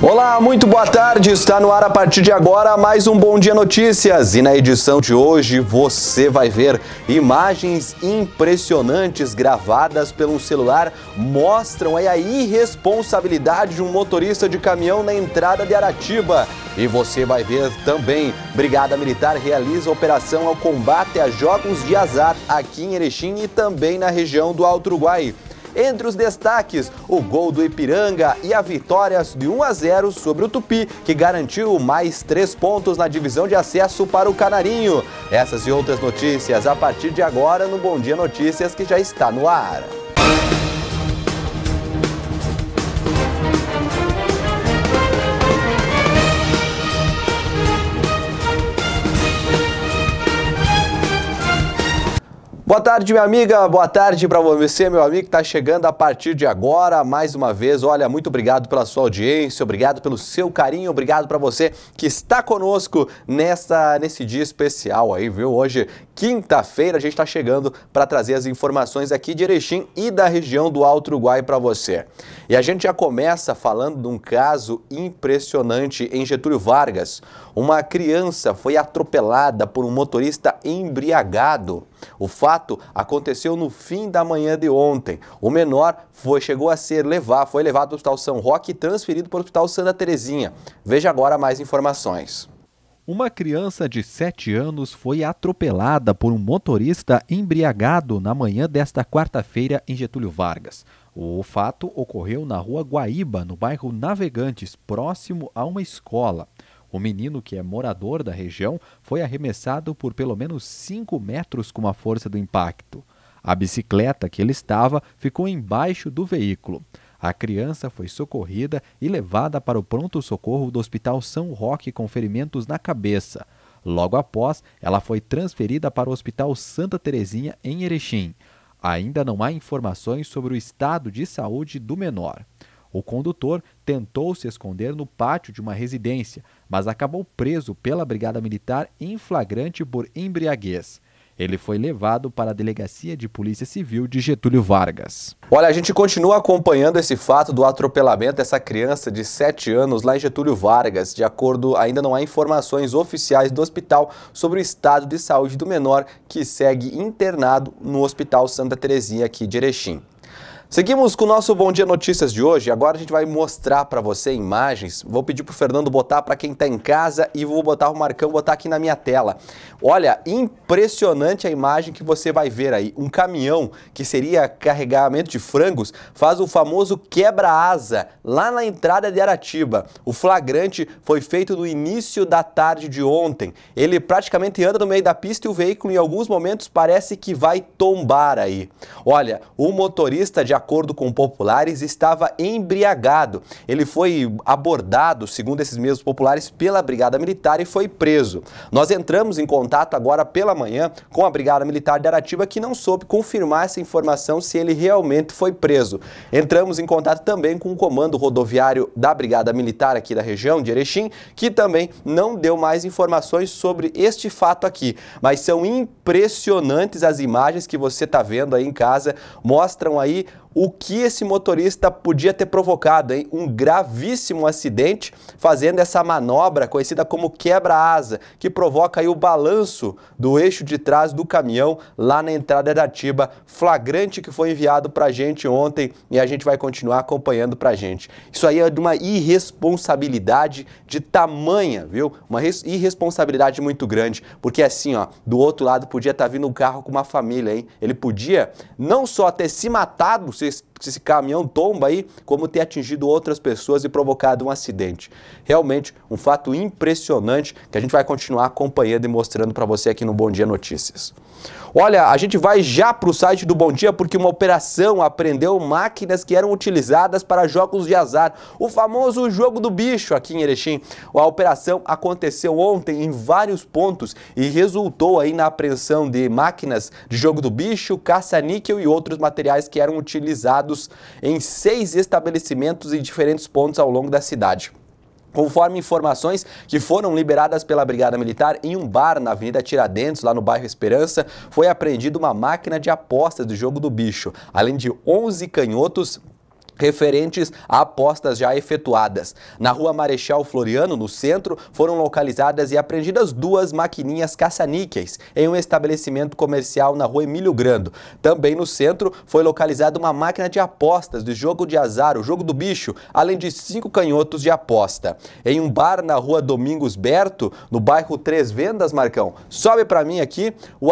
Olá, muito boa tarde. Está no ar a partir de agora mais um Bom Dia Notícias. E na edição de hoje você vai ver imagens impressionantes gravadas pelo celular mostram a irresponsabilidade de um motorista de caminhão na entrada de Aratiba. E você vai ver também, Brigada Militar realiza operação ao combate a jogos de azar aqui em Erechim e também na região do Alto Uruguai. Entre os destaques, o gol do Ipiranga e a vitória de 1 a 0 sobre o Tupi, que garantiu mais três pontos na divisão de acesso para o Canarinho. Essas e outras notícias a partir de agora no Bom Dia Notícias, que já está no ar. Boa tarde, minha amiga. Boa tarde para você, meu amigo que está chegando a partir de agora. Mais uma vez, olha, muito obrigado pela sua audiência, obrigado pelo seu carinho, obrigado para você que está conosco nessa, nesse dia especial aí, viu? Hoje, quinta-feira, a gente está chegando para trazer as informações aqui de Erechim e da região do Alto Uruguai para você. E a gente já começa falando de um caso impressionante em Getúlio Vargas. Uma criança foi atropelada por um motorista embriagado. O fato aconteceu no fim da manhã de ontem. O menor foi, chegou a ser levado, foi levado ao Hospital São Roque e transferido para o Hospital Santa Terezinha. Veja agora mais informações. Uma criança de 7 anos foi atropelada por um motorista embriagado na manhã desta quarta-feira em Getúlio Vargas. O fato ocorreu na rua Guaíba, no bairro Navegantes, próximo a uma escola. O menino, que é morador da região, foi arremessado por pelo menos 5 metros com a força do impacto. A bicicleta que ele estava ficou embaixo do veículo. A criança foi socorrida e levada para o pronto-socorro do Hospital São Roque com ferimentos na cabeça. Logo após, ela foi transferida para o Hospital Santa Terezinha, em Erechim. Ainda não há informações sobre o estado de saúde do menor. O condutor tentou se esconder no pátio de uma residência, mas acabou preso pela Brigada Militar em flagrante por embriaguez. Ele foi levado para a Delegacia de Polícia Civil de Getúlio Vargas. Olha, a gente continua acompanhando esse fato do atropelamento dessa criança de 7 anos lá em Getúlio Vargas. De acordo, ainda não há informações oficiais do hospital sobre o estado de saúde do menor que segue internado no Hospital Santa Terezinha aqui de Erechim. Seguimos com o nosso Bom Dia Notícias de hoje. Agora a gente vai mostrar para você imagens. Vou pedir o Fernando botar para quem está em casa e vou botar o Marcão botar aqui na minha tela. Olha, impressionante a imagem que você vai ver aí. Um caminhão que seria carregamento de frangos faz o famoso quebra-asa lá na entrada de Aratiba. O flagrante foi feito no início da tarde de ontem. Ele praticamente anda no meio da pista e o veículo em alguns momentos parece que vai tombar aí. Olha, o motorista de acordo com populares, estava embriagado. Ele foi abordado, segundo esses mesmos populares, pela Brigada Militar e foi preso. Nós entramos em contato agora pela manhã com a Brigada Militar de Aratiba, que não soube confirmar essa informação se ele realmente foi preso. Entramos em contato também com o comando rodoviário da Brigada Militar aqui da região de Erechim, que também não deu mais informações sobre este fato aqui. Mas são impressionantes as imagens que você está vendo aí em casa, mostram aí o que esse motorista podia ter provocado, hein? Um gravíssimo acidente fazendo essa manobra conhecida como quebra-asa, que provoca aí o balanço do eixo de trás do caminhão lá na entrada da Tiba, flagrante que foi enviado pra gente ontem e a gente vai continuar acompanhando pra gente. Isso aí é de uma irresponsabilidade de tamanha, viu? Uma irresponsabilidade muito grande, porque assim, ó, do outro lado podia estar tá vindo um carro com uma família, hein? Ele podia não só ter se matado, se esse, esse caminhão tomba aí, como ter atingido outras pessoas e provocado um acidente. Realmente, um fato impressionante que a gente vai continuar acompanhando e mostrando para você aqui no Bom Dia Notícias. Olha, a gente vai já para o site do Bom Dia porque uma operação apreendeu máquinas que eram utilizadas para jogos de azar, o famoso jogo do bicho aqui em Erechim. A operação aconteceu ontem em vários pontos e resultou aí na apreensão de máquinas de jogo do bicho, caça-níquel e outros materiais que eram utilizados em seis estabelecimentos em diferentes pontos ao longo da cidade. Conforme informações que foram liberadas pela Brigada Militar, em um bar na Avenida Tiradentes, lá no bairro Esperança, foi apreendida uma máquina de apostas do jogo do bicho, além de 11 canhotos, referentes a apostas já efetuadas. Na rua Marechal Floriano, no centro, foram localizadas e apreendidas duas maquininhas caça-níqueis em um estabelecimento comercial na rua Emílio Grando. Também no centro foi localizada uma máquina de apostas de jogo de azar, o jogo do bicho, além de cinco canhotos de aposta. Em um bar na rua Domingos Berto, no bairro Três Vendas, Marcão, sobe para mim aqui, o,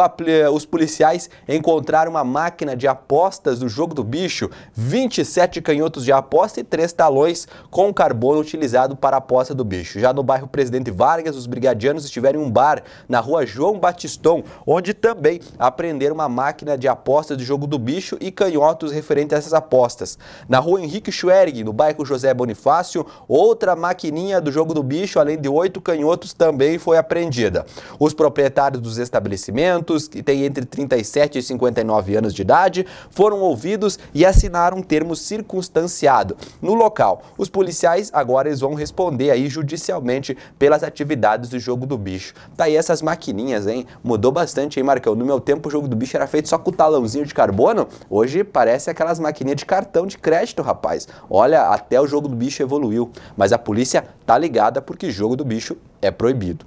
os policiais encontraram uma máquina de apostas do jogo do bicho, 27 canhotos canhotos de aposta e três talões com carbono utilizado para a aposta do bicho. Já no bairro Presidente Vargas, os brigadianos estiveram em um bar na rua João Batistão onde também apreenderam uma máquina de aposta de jogo do bicho e canhotos referente a essas apostas. Na rua Henrique Schwerg, no bairro José Bonifácio, outra maquininha do jogo do bicho, além de oito canhotos, também foi apreendida. Os proprietários dos estabelecimentos, que têm entre 37 e 59 anos de idade, foram ouvidos e assinaram termos circunstanciais circunstanciado no local. Os policiais agora eles vão responder aí judicialmente pelas atividades do jogo do bicho. Tá aí essas maquininhas, hein? Mudou bastante, hein, Marcão? No meu tempo o jogo do bicho era feito só com talãozinho de carbono, hoje parece aquelas maquininhas de cartão de crédito, rapaz. Olha, até o jogo do bicho evoluiu, mas a polícia tá ligada porque jogo do bicho é proibido.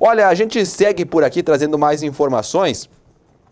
Olha, a gente segue por aqui trazendo mais informações.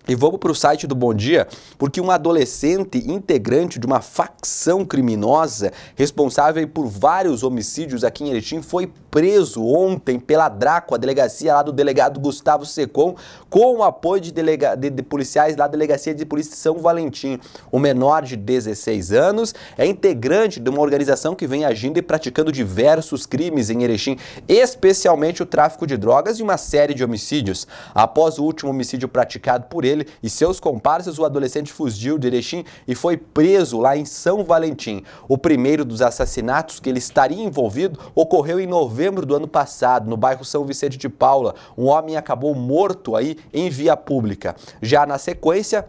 E vamos para o site do Bom Dia, porque um adolescente integrante de uma facção criminosa responsável por vários homicídios aqui em Erechim foi preso ontem pela DRACO, a delegacia lá do delegado Gustavo Secom, com o apoio de, delega... de, de policiais da Delegacia de Polícia de São Valentim. O menor de 16 anos é integrante de uma organização que vem agindo e praticando diversos crimes em Erechim, especialmente o tráfico de drogas e uma série de homicídios. Após o último homicídio praticado por ele e seus comparsas, o adolescente fugiu de Erechim e foi preso lá em São Valentim. O primeiro dos assassinatos que ele estaria envolvido ocorreu em novembro novembro do ano passado, no bairro São Vicente de Paula, um homem acabou morto aí em via pública. Já na sequência,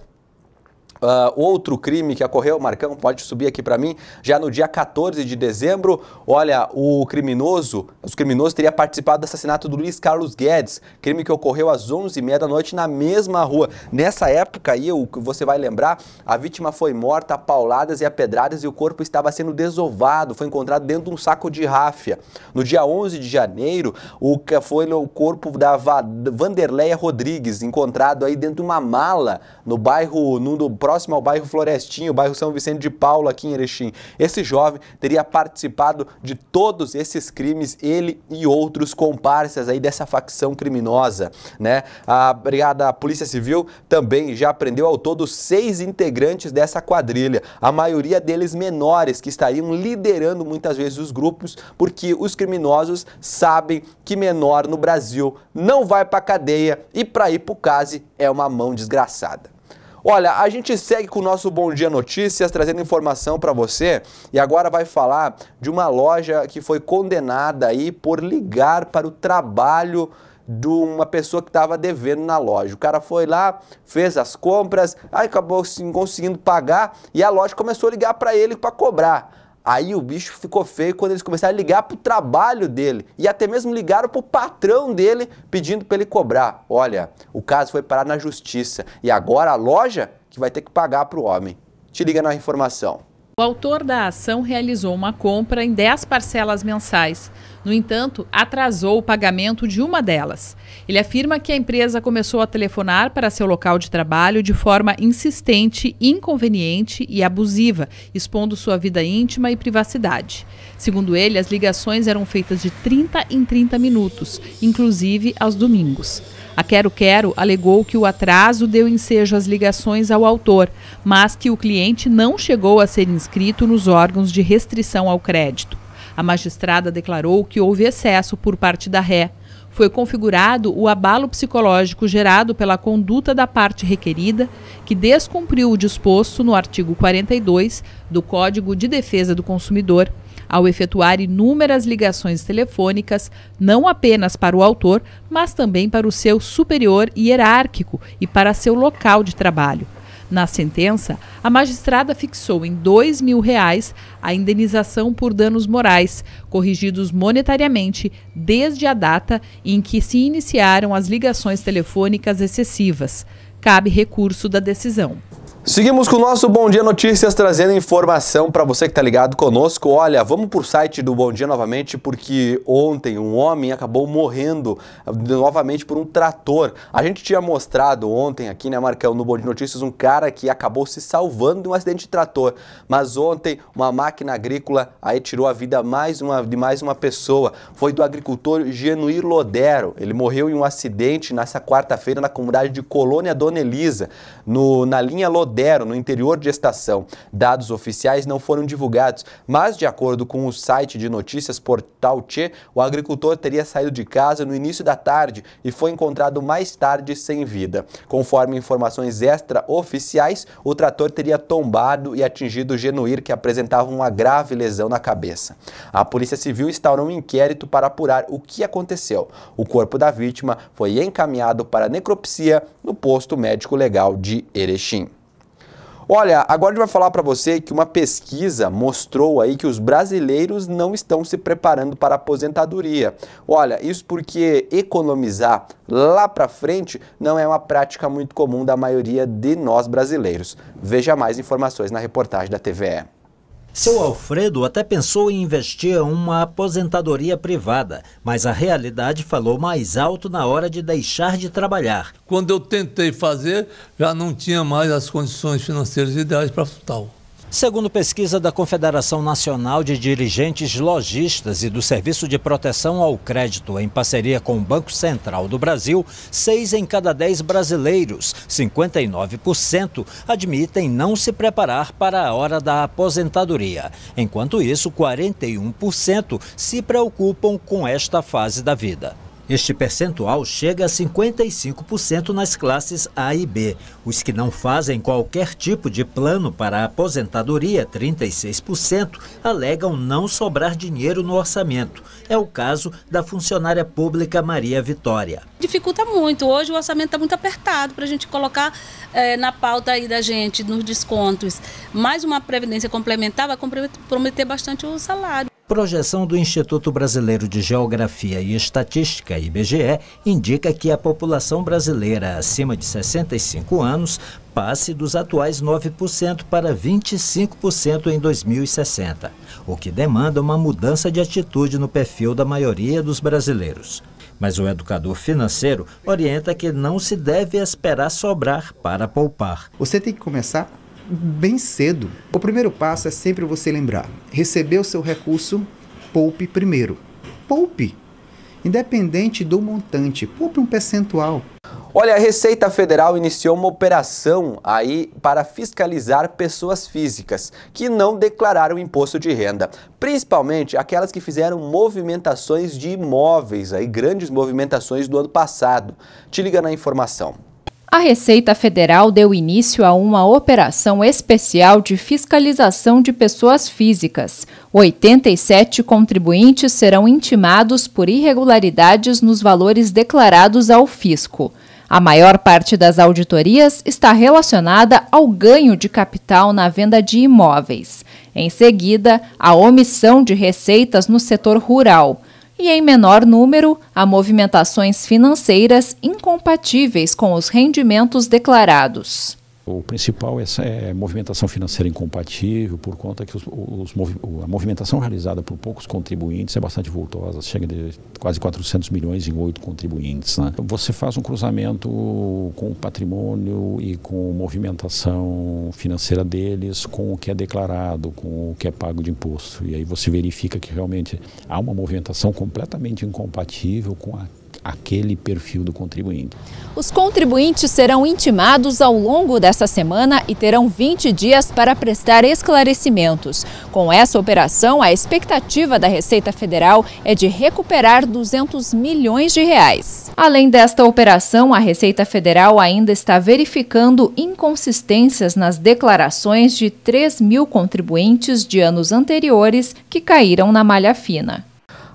Uh, outro crime que ocorreu, Marcão, pode subir aqui para mim, já no dia 14 de dezembro, olha, o criminoso, os criminosos teria participado do assassinato do Luiz Carlos Guedes, crime que ocorreu às 11h30 da noite na mesma rua. Nessa época aí, o que você vai lembrar, a vítima foi morta a pauladas e a pedradas e o corpo estava sendo desovado, foi encontrado dentro de um saco de ráfia. No dia 11 de janeiro, o que foi o corpo da Vanderleia Rodrigues, encontrado aí dentro de uma mala no bairro, no, no próximo ao bairro Florestinho, bairro São Vicente de Paulo aqui em Erechim. Esse jovem teria participado de todos esses crimes, ele e outros comparsas aí dessa facção criminosa, né? A Brigada Polícia Civil também já prendeu ao todo seis integrantes dessa quadrilha, a maioria deles menores, que estariam liderando muitas vezes os grupos, porque os criminosos sabem que menor no Brasil não vai para cadeia e para ir para o case é uma mão desgraçada. Olha, a gente segue com o nosso Bom Dia Notícias, trazendo informação para você. E agora vai falar de uma loja que foi condenada aí por ligar para o trabalho de uma pessoa que estava devendo na loja. O cara foi lá, fez as compras, aí acabou conseguindo pagar e a loja começou a ligar para ele para cobrar. Aí o bicho ficou feio quando eles começaram a ligar para o trabalho dele e até mesmo ligaram para o patrão dele pedindo para ele cobrar. Olha, o caso foi parar na justiça e agora a loja que vai ter que pagar para o homem. Te liga na informação. O autor da ação realizou uma compra em 10 parcelas mensais. No entanto, atrasou o pagamento de uma delas. Ele afirma que a empresa começou a telefonar para seu local de trabalho de forma insistente, inconveniente e abusiva, expondo sua vida íntima e privacidade. Segundo ele, as ligações eram feitas de 30 em 30 minutos, inclusive aos domingos. A Quero Quero alegou que o atraso deu ensejo às ligações ao autor, mas que o cliente não chegou a ser inscrito nos órgãos de restrição ao crédito. A magistrada declarou que houve excesso por parte da ré. Foi configurado o abalo psicológico gerado pela conduta da parte requerida, que descumpriu o disposto no artigo 42 do Código de Defesa do Consumidor, ao efetuar inúmeras ligações telefônicas, não apenas para o autor, mas também para o seu superior hierárquico e para seu local de trabalho. Na sentença, a magistrada fixou em dois mil reais a indenização por danos morais, corrigidos monetariamente desde a data em que se iniciaram as ligações telefônicas excessivas. Cabe recurso da decisão. Seguimos com o nosso Bom Dia Notícias, trazendo informação para você que está ligado conosco. Olha, vamos para o site do Bom Dia novamente, porque ontem um homem acabou morrendo eh, novamente por um trator. A gente tinha mostrado ontem aqui, né, Marcão, no Bom Dia Notícias, um cara que acabou se salvando de um acidente de trator. Mas ontem, uma máquina agrícola aí tirou a vida mais uma, de mais uma pessoa. Foi do agricultor Genuir Lodero. Ele morreu em um acidente nessa quarta-feira na comunidade de Colônia Dona Elisa, no, na linha Lodero deram no interior de estação, Dados oficiais não foram divulgados, mas de acordo com o site de notícias Portal Tchê, o agricultor teria saído de casa no início da tarde e foi encontrado mais tarde sem vida. Conforme informações extraoficiais, o trator teria tombado e atingido o Genuir, que apresentava uma grave lesão na cabeça. A Polícia Civil instaurou um inquérito para apurar o que aconteceu. O corpo da vítima foi encaminhado para necropsia no posto médico legal de Erechim. Olha, agora a gente vai falar para você que uma pesquisa mostrou aí que os brasileiros não estão se preparando para a aposentadoria. Olha, isso porque economizar lá para frente não é uma prática muito comum da maioria de nós brasileiros. Veja mais informações na reportagem da TVE. Seu Alfredo até pensou em investir em uma aposentadoria privada, mas a realidade falou mais alto na hora de deixar de trabalhar. Quando eu tentei fazer, já não tinha mais as condições financeiras ideais para tal. Segundo pesquisa da Confederação Nacional de Dirigentes Logistas e do Serviço de Proteção ao Crédito, em parceria com o Banco Central do Brasil, seis em cada dez brasileiros, 59%, admitem não se preparar para a hora da aposentadoria. Enquanto isso, 41% se preocupam com esta fase da vida. Este percentual chega a 55% nas classes A e B. Os que não fazem qualquer tipo de plano para a aposentadoria, 36%, alegam não sobrar dinheiro no orçamento. É o caso da funcionária pública Maria Vitória. Dificulta muito. Hoje o orçamento está muito apertado para a gente colocar é, na pauta aí da gente, nos descontos. Mais uma previdência complementar vai comprometer bastante o salário. Projeção do Instituto Brasileiro de Geografia e Estatística, IBGE, indica que a população brasileira acima de 65 anos passe dos atuais 9% para 25% em 2060, o que demanda uma mudança de atitude no perfil da maioria dos brasileiros. Mas o educador financeiro orienta que não se deve esperar sobrar para poupar. Você tem que começar bem cedo. O primeiro passo é sempre você lembrar: receber o seu recurso, poupe primeiro. Poupe, independente do montante, poupe um percentual. Olha, a Receita Federal iniciou uma operação aí para fiscalizar pessoas físicas que não declararam imposto de renda, principalmente aquelas que fizeram movimentações de imóveis, aí grandes movimentações do ano passado. Te liga na informação. A Receita Federal deu início a uma operação especial de fiscalização de pessoas físicas. 87 contribuintes serão intimados por irregularidades nos valores declarados ao fisco. A maior parte das auditorias está relacionada ao ganho de capital na venda de imóveis. Em seguida, a omissão de receitas no setor rural e, em menor número, a movimentações financeiras incompatíveis com os rendimentos declarados. O principal é, é movimentação financeira incompatível, por conta que os, os, a movimentação realizada por poucos contribuintes é bastante vultosa, chega de quase 400 milhões em oito contribuintes. Né? Você faz um cruzamento com o patrimônio e com a movimentação financeira deles, com o que é declarado, com o que é pago de imposto. E aí você verifica que realmente há uma movimentação completamente incompatível com a aquele perfil do contribuinte. Os contribuintes serão intimados ao longo dessa semana e terão 20 dias para prestar esclarecimentos. Com essa operação, a expectativa da Receita Federal é de recuperar 200 milhões de reais. Além desta operação, a Receita Federal ainda está verificando inconsistências nas declarações de 3 mil contribuintes de anos anteriores que caíram na malha fina.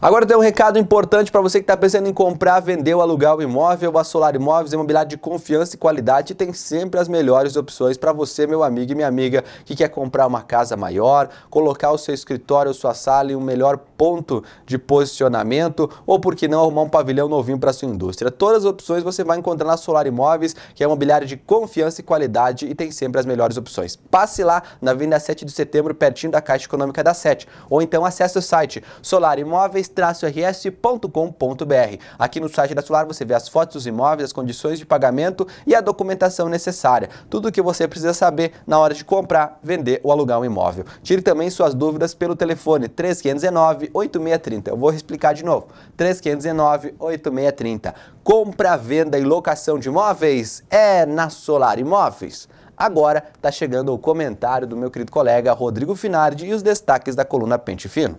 Agora tem um recado importante para você que está pensando em comprar, vender ou alugar o um imóvel. A Solar Imóveis é imobiliário de confiança e qualidade e tem sempre as melhores opções para você, meu amigo e minha amiga, que quer comprar uma casa maior, colocar o seu escritório, sua sala em um melhor ponto de posicionamento ou por que não arrumar um pavilhão novinho para sua indústria. Todas as opções você vai encontrar na Solar Imóveis, que é uma imobiliária de confiança e qualidade e tem sempre as melhores opções. Passe lá na Avenida 7 de Setembro, pertinho da Caixa Econômica da Sete, ou então acesse o site solarimóveis-rs.com.br. Aqui no site da Solar você vê as fotos dos imóveis, as condições de pagamento e a documentação necessária. Tudo o que você precisa saber na hora de comprar, vender ou alugar um imóvel. Tire também suas dúvidas pelo telefone 3509 8630. Eu vou explicar de novo. 3519 8630. Compra, venda e locação de imóveis é na Solar Imóveis. Agora está chegando o comentário do meu querido colega Rodrigo Finardi e os destaques da coluna Pente Fino.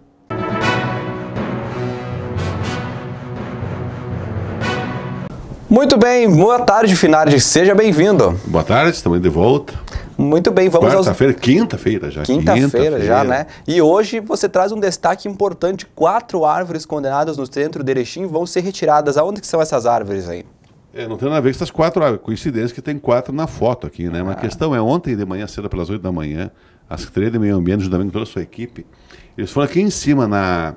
Muito bem, boa tarde, Finardi. Seja bem-vindo. Boa tarde, estamos de volta. Muito bem, vamos Quarta-feira, aos... quinta-feira já. Quinta-feira quinta já, né? E hoje você traz um destaque importante. Quatro árvores condenadas no centro de Erechim vão ser retiradas. Aonde que são essas árvores aí? É, não tem nada a ver com essas quatro árvores. Coincidência que tem quatro na foto aqui, né? Ah. Mas a ah. questão é, ontem de manhã, cedo pelas oito da manhã, a Secretaria de Meio Ambiente, juntamente com toda a sua equipe, eles foram aqui em cima na,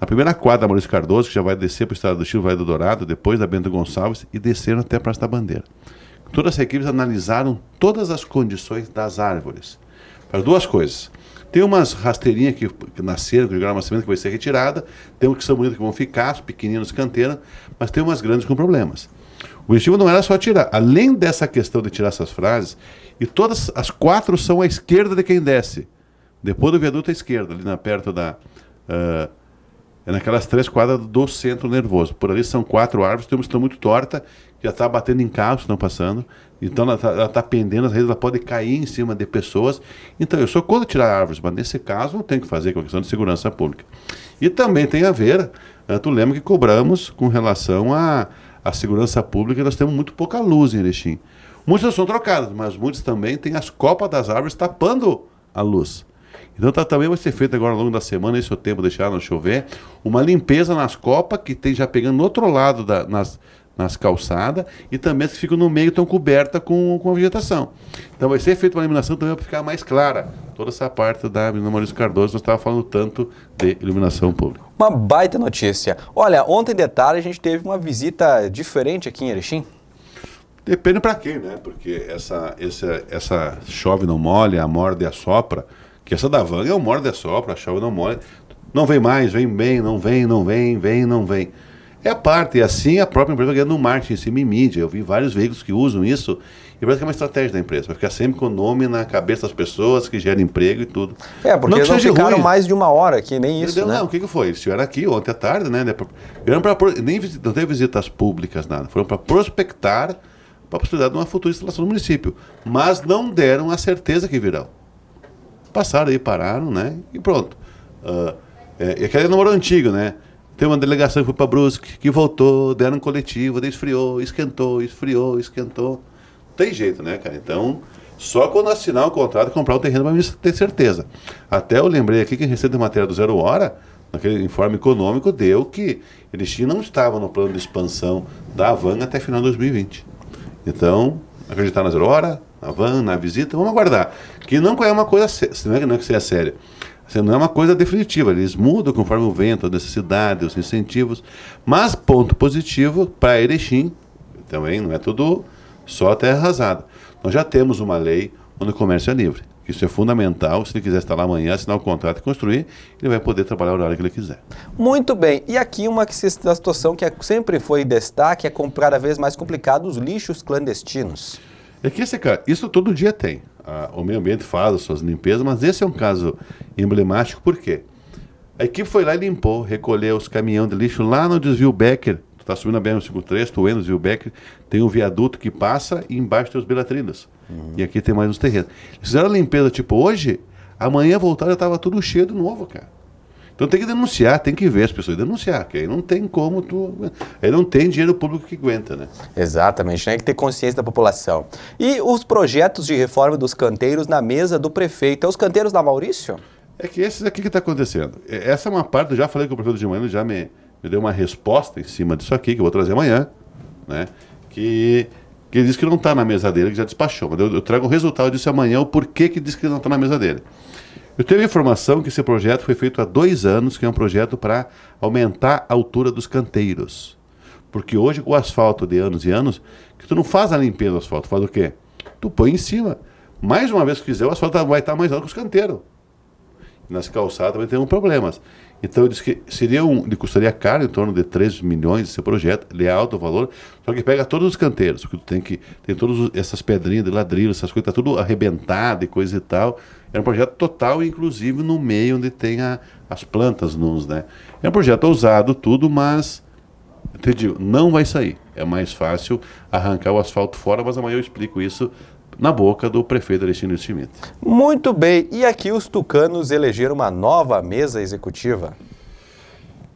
na primeira quadra da Maurício Cardoso, que já vai descer para o estado do Chile, vai do Dourado, depois da Bento Gonçalves, e desceram até a Praça da Bandeira todas as equipes analisaram todas as condições das árvores. Para duas coisas. Tem umas rasteirinhas que, nasceram, que jogaram uma semente que vai ser retirada, tem umas que são bonitas que vão ficar, as pequeninas canteiras, mas tem umas grandes com problemas. O objetivo não era só tirar. Além dessa questão de tirar essas frases, e todas as quatro são à esquerda de quem desce. Depois do viaduto à esquerda, ali na, perto da. Uh, é naquelas três quadras do centro nervoso. Por ali são quatro árvores, tem uma estão muito torta, já está batendo em carros que não passando. Então ela está tá pendendo as redes, ela pode cair em cima de pessoas. Então eu sou contra tirar árvores, mas nesse caso não tem que fazer com a questão de segurança pública. E também tem a ver, é, tu lembra que cobramos com relação à, segurança pública, nós temos muito pouca luz em Erechim. muitos são trocados, mas muitos também têm as copas das árvores tapando a luz. Então tá, também vai ser feito agora ao longo da semana, esse é o tempo deixar não chover, uma limpeza nas copas que tem já pegando no outro lado da, nas, nas calçadas e também as que ficam no meio estão cobertas com, com a vegetação. Então vai ser feita uma iluminação também para ficar mais clara toda essa parte da Avenida Maurício Cardoso, nós estávamos falando tanto de iluminação pública. Uma baita notícia. Olha, ontem de tarde a gente teve uma visita diferente aqui em Erechim. Depende para quem, né? Porque essa, essa, essa chove não molha, a morde e a sopra porque essa da van é um morde sopra, a chave não é morde. Não vem mais, vem bem, não vem, não vem, vem, não vem. É a parte, e assim a própria empresa ganha no marketing, em cima em mídia. Eu vi vários veículos que usam isso e parece que é uma estratégia da empresa, vai ficar sempre com o nome na cabeça das pessoas que gera emprego e tudo. É, porque não eles não ficaram ruim. mais de uma hora aqui, nem isso, Entendeu? né? Não, o que, que foi? Eles estiveram aqui ontem à tarde, né? pra, nem não teve visitas públicas, nada. Foram para prospectar para a possibilidade de uma futura instalação no município. Mas não deram a certeza que virão passaram aí, pararam, né? E pronto. Uh, é, e aquele é namoro antigo, né? Tem uma delegação que foi para Brusque, que voltou, deram um coletivo, daí esfriou, esquentou, esfriou, esquentou. Não tem jeito, né, cara? Então, só quando assinar o contrato e comprar o terreno para ter certeza. Até eu lembrei aqui que em receita de matéria do Zero Hora, naquele informe econômico, deu que eles não estavam no plano de expansão da Havana até final de 2020. Então, acreditar na Zero Hora, na van, na visita, vamos aguardar. Que não é uma coisa, não é, não é que seja séria. Assim, não é uma coisa definitiva, eles mudam conforme o vento, a necessidade, os incentivos. Mas ponto positivo para Erechim, também não é tudo só terra arrasada. Nós já temos uma lei onde o comércio é livre. Isso é fundamental. Se ele quiser estar lá amanhã, assinar o contrato e construir, ele vai poder trabalhar a hora que ele quiser. Muito bem. E aqui uma situação que é, sempre foi destaque é comprar cada vez mais complicado os lixos clandestinos. É que esse cara, isso todo dia tem. Ah, o meio ambiente faz as suas limpezas, mas esse é um caso emblemático, por quê? A equipe foi lá e limpou, recolheu os caminhões de lixo lá no desvio Becker. Tu tá subindo a BR-153, tu entra no desvio Becker, tem um viaduto que passa e embaixo tem os bilatrinas. Uhum. E aqui tem mais uns terrenos. Eles fizeram a limpeza, tipo, hoje, amanhã voltaram, já tava tudo cheio de novo, cara. Então tem que denunciar, tem que ver as pessoas denunciar, que aí não tem como tu. Aí não tem dinheiro público que aguenta, né? Exatamente, né? tem que ter consciência da população. E os projetos de reforma dos canteiros na mesa do prefeito. É os canteiros da Maurício? É que esses aqui que está acontecendo. Essa é uma parte, eu já falei com o prefeito de manhã, ele já me, me deu uma resposta em cima disso aqui, que eu vou trazer amanhã, né? Que que ele disse que não está na mesa dele, que já despachou. Mas eu, eu trago o resultado disso amanhã, o porquê que diz que não está na mesa dele. Eu tenho informação que esse projeto foi feito há dois anos, que é um projeto para aumentar a altura dos canteiros. Porque hoje, o asfalto de anos e anos, que tu não faz a limpeza do asfalto, faz o quê? Tu põe em cima. Mais uma vez que quiser, o asfalto tá, vai estar tá mais alto que os canteiros. Nas calçadas também tem um problemas. Então eu disse que seria um, ele custaria caro, em torno de 3 milhões esse projeto, ele é alto o valor, só que pega todos os canteiros, porque tu tem que, tem todas essas pedrinhas de ladrilho, essas coisas, tá tudo arrebentado e coisa e tal. É um projeto total, inclusive no meio onde tem a, as plantas nus, né? É um projeto ousado, tudo, mas te não vai sair. É mais fácil arrancar o asfalto fora, mas amanhã eu explico isso na boca do prefeito Alexandre Schmidt. Muito bem, e aqui os tucanos elegeram uma nova mesa executiva.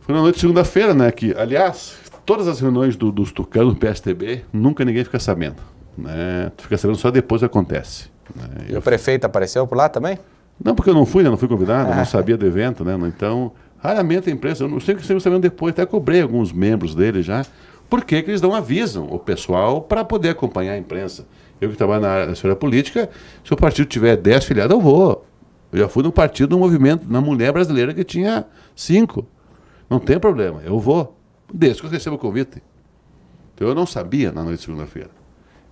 Foi na noite de segunda-feira, né? Que, aliás, todas as reuniões do, dos tucanos, no PSTB, nunca ninguém fica sabendo. Né? Tu fica sabendo só depois que acontece. Né? E eu o prefeito apareceu por lá também? Não, porque eu não fui, né? não fui convidado, ah. não sabia do evento, né? Então, raramente a imprensa, eu não sei o que vocês sabendo depois, até cobrei alguns membros dele já, por que eles não avisam o pessoal para poder acompanhar a imprensa? Eu que trabalho na esfera política, se o partido tiver 10 filiados, eu vou. Eu já fui no partido, no movimento, na mulher brasileira que tinha 5. Não tem problema, eu vou. Desde que eu receba o convite. Então eu não sabia na noite de segunda-feira.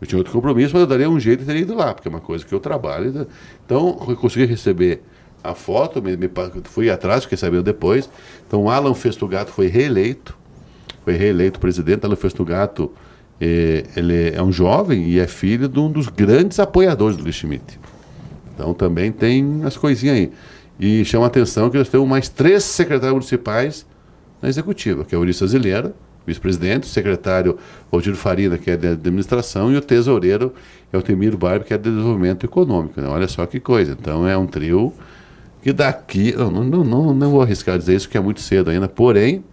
Eu tinha outro compromisso, mas eu daria um jeito e teria ido lá, porque é uma coisa que eu trabalho. Né? Então, eu consegui receber a foto, me, me, fui atrás, fiquei sabendo depois. Então, Alan Festugato foi reeleito, foi reeleito presidente. Alan Festugato eh, ele é um jovem e é filho de um dos grandes apoiadores do Luiz Schmidt. Então, também tem as coisinhas aí. E chama a atenção que nós temos mais três secretários municipais na executiva, que é a Uri Brasileira, vice-presidente, o secretário Valdir Farina, que é de administração, e o tesoureiro é o Temiro Barbe, que é de desenvolvimento econômico. Né? Olha só que coisa. Então é um trio que daqui. Não, não, não, não vou arriscar dizer isso, que é muito cedo ainda, porém.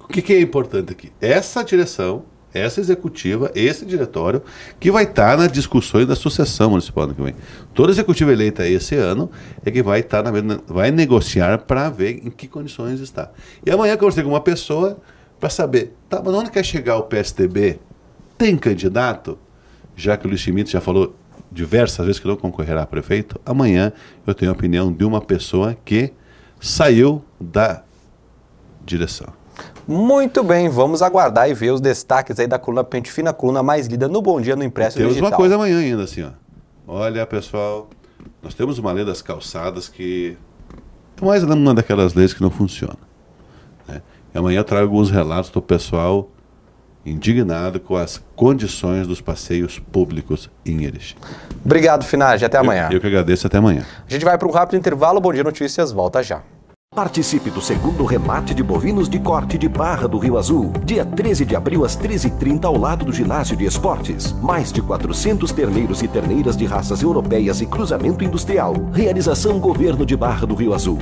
O que, que é importante aqui? Essa direção essa executiva, esse diretório, que vai estar tá nas discussões da sucessão municipal ano que vem. Toda executiva eleita esse ano é que vai estar tá na, vai negociar para ver em que condições está. E amanhã eu conversei com uma pessoa para saber, tá, mas onde quer chegar o PSDB? Tem candidato? Já que o Luiz Schmidt já falou diversas vezes que não concorrerá a prefeito, amanhã eu tenho a opinião de uma pessoa que saiu da direção. Muito bem, vamos aguardar e ver os destaques aí da coluna Pente Fina, coluna mais lida no Bom Dia no Impresso e Temos digital. uma coisa amanhã ainda, assim, ó. Olha, pessoal, nós temos uma lei das calçadas que... Mais uma daquelas leis que não funciona. Amanhã eu trago alguns relatos do pessoal indignado com as condições dos passeios públicos em Erechim. Obrigado, Finage. Até amanhã. Eu, eu que agradeço. Até amanhã. A gente vai para um rápido intervalo. Bom Dia Notícias volta já. Participe do segundo remate de bovinos de corte de Barra do Rio Azul, dia 13 de abril às 13h30 ao lado do ginásio de esportes. Mais de 400 terneiros e terneiras de raças europeias e cruzamento industrial. Realização Governo de Barra do Rio Azul.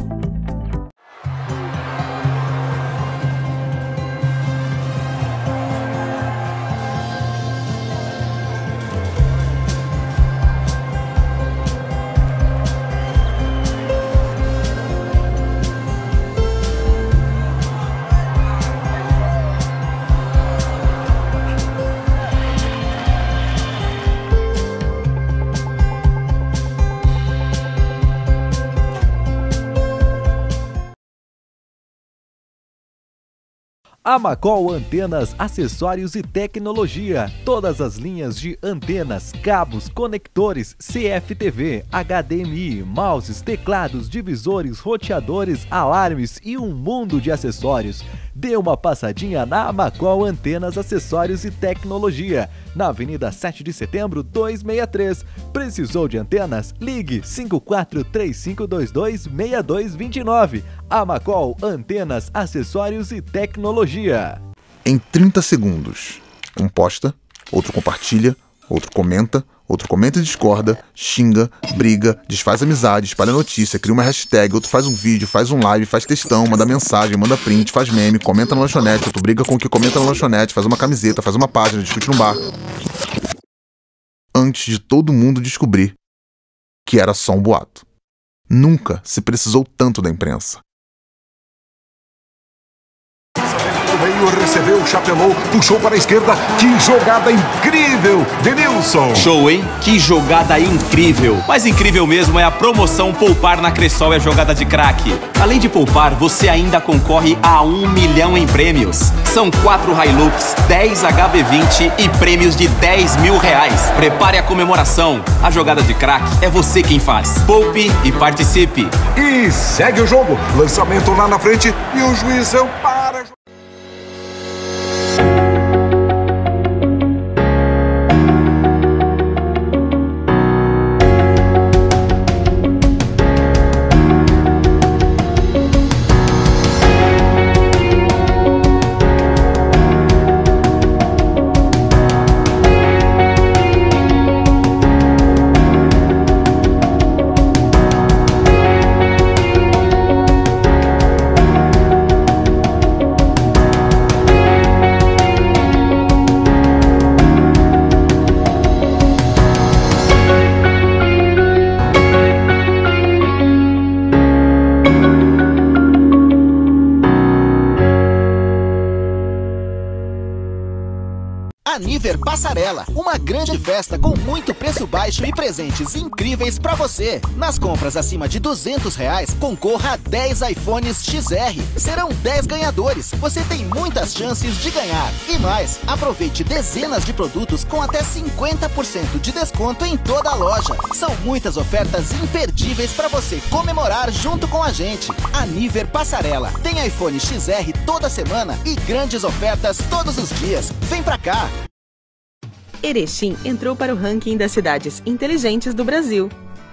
Amacol Antenas, Acessórios e Tecnologia. Todas as linhas de antenas, cabos, conectores, CFTV, HDMI, mouses, teclados, divisores, roteadores, alarmes e um mundo de acessórios dê uma passadinha na Amacol Antenas Acessórios e Tecnologia, na Avenida 7 de Setembro 263. Precisou de antenas? Ligue 5435226229. Amacol Antenas Acessórios e Tecnologia. Em 30 segundos, um posta, outro compartilha, outro comenta Outro comenta e discorda, xinga, briga, desfaz amizade, espalha notícia, cria uma hashtag, outro faz um vídeo, faz um live, faz textão, manda mensagem, manda print, faz meme, comenta na lanchonete, outro briga com o que comenta na lanchonete, faz uma camiseta, faz uma página, discute no bar. Antes de todo mundo descobrir que era só um boato. Nunca se precisou tanto da imprensa. veio, recebeu, chapelou, puxou para a esquerda. Que jogada incrível, Denilson! Show, hein? Que jogada incrível! Mas incrível mesmo é a promoção Poupar na Cressol é jogada de craque. Além de poupar, você ainda concorre a um milhão em prêmios. São quatro Hilux, 10 HB20 e prêmios de 10 mil reais. Prepare a comemoração. A jogada de craque é você quem faz. Poupe e participe. E segue o jogo. Lançamento lá na frente e o juizão é para. uma grande festa com muito preço baixo e presentes incríveis para você. Nas compras acima de 200 reais, concorra a 10 iPhones XR. Serão 10 ganhadores. Você tem muitas chances de ganhar. E mais, aproveite dezenas de produtos com até 50% de desconto em toda a loja. São muitas ofertas imperdíveis para você comemorar junto com a gente. A Niver Passarela tem iPhone XR toda semana e grandes ofertas todos os dias. Vem pra cá! Erechim entrou para o ranking das cidades inteligentes do Brasil.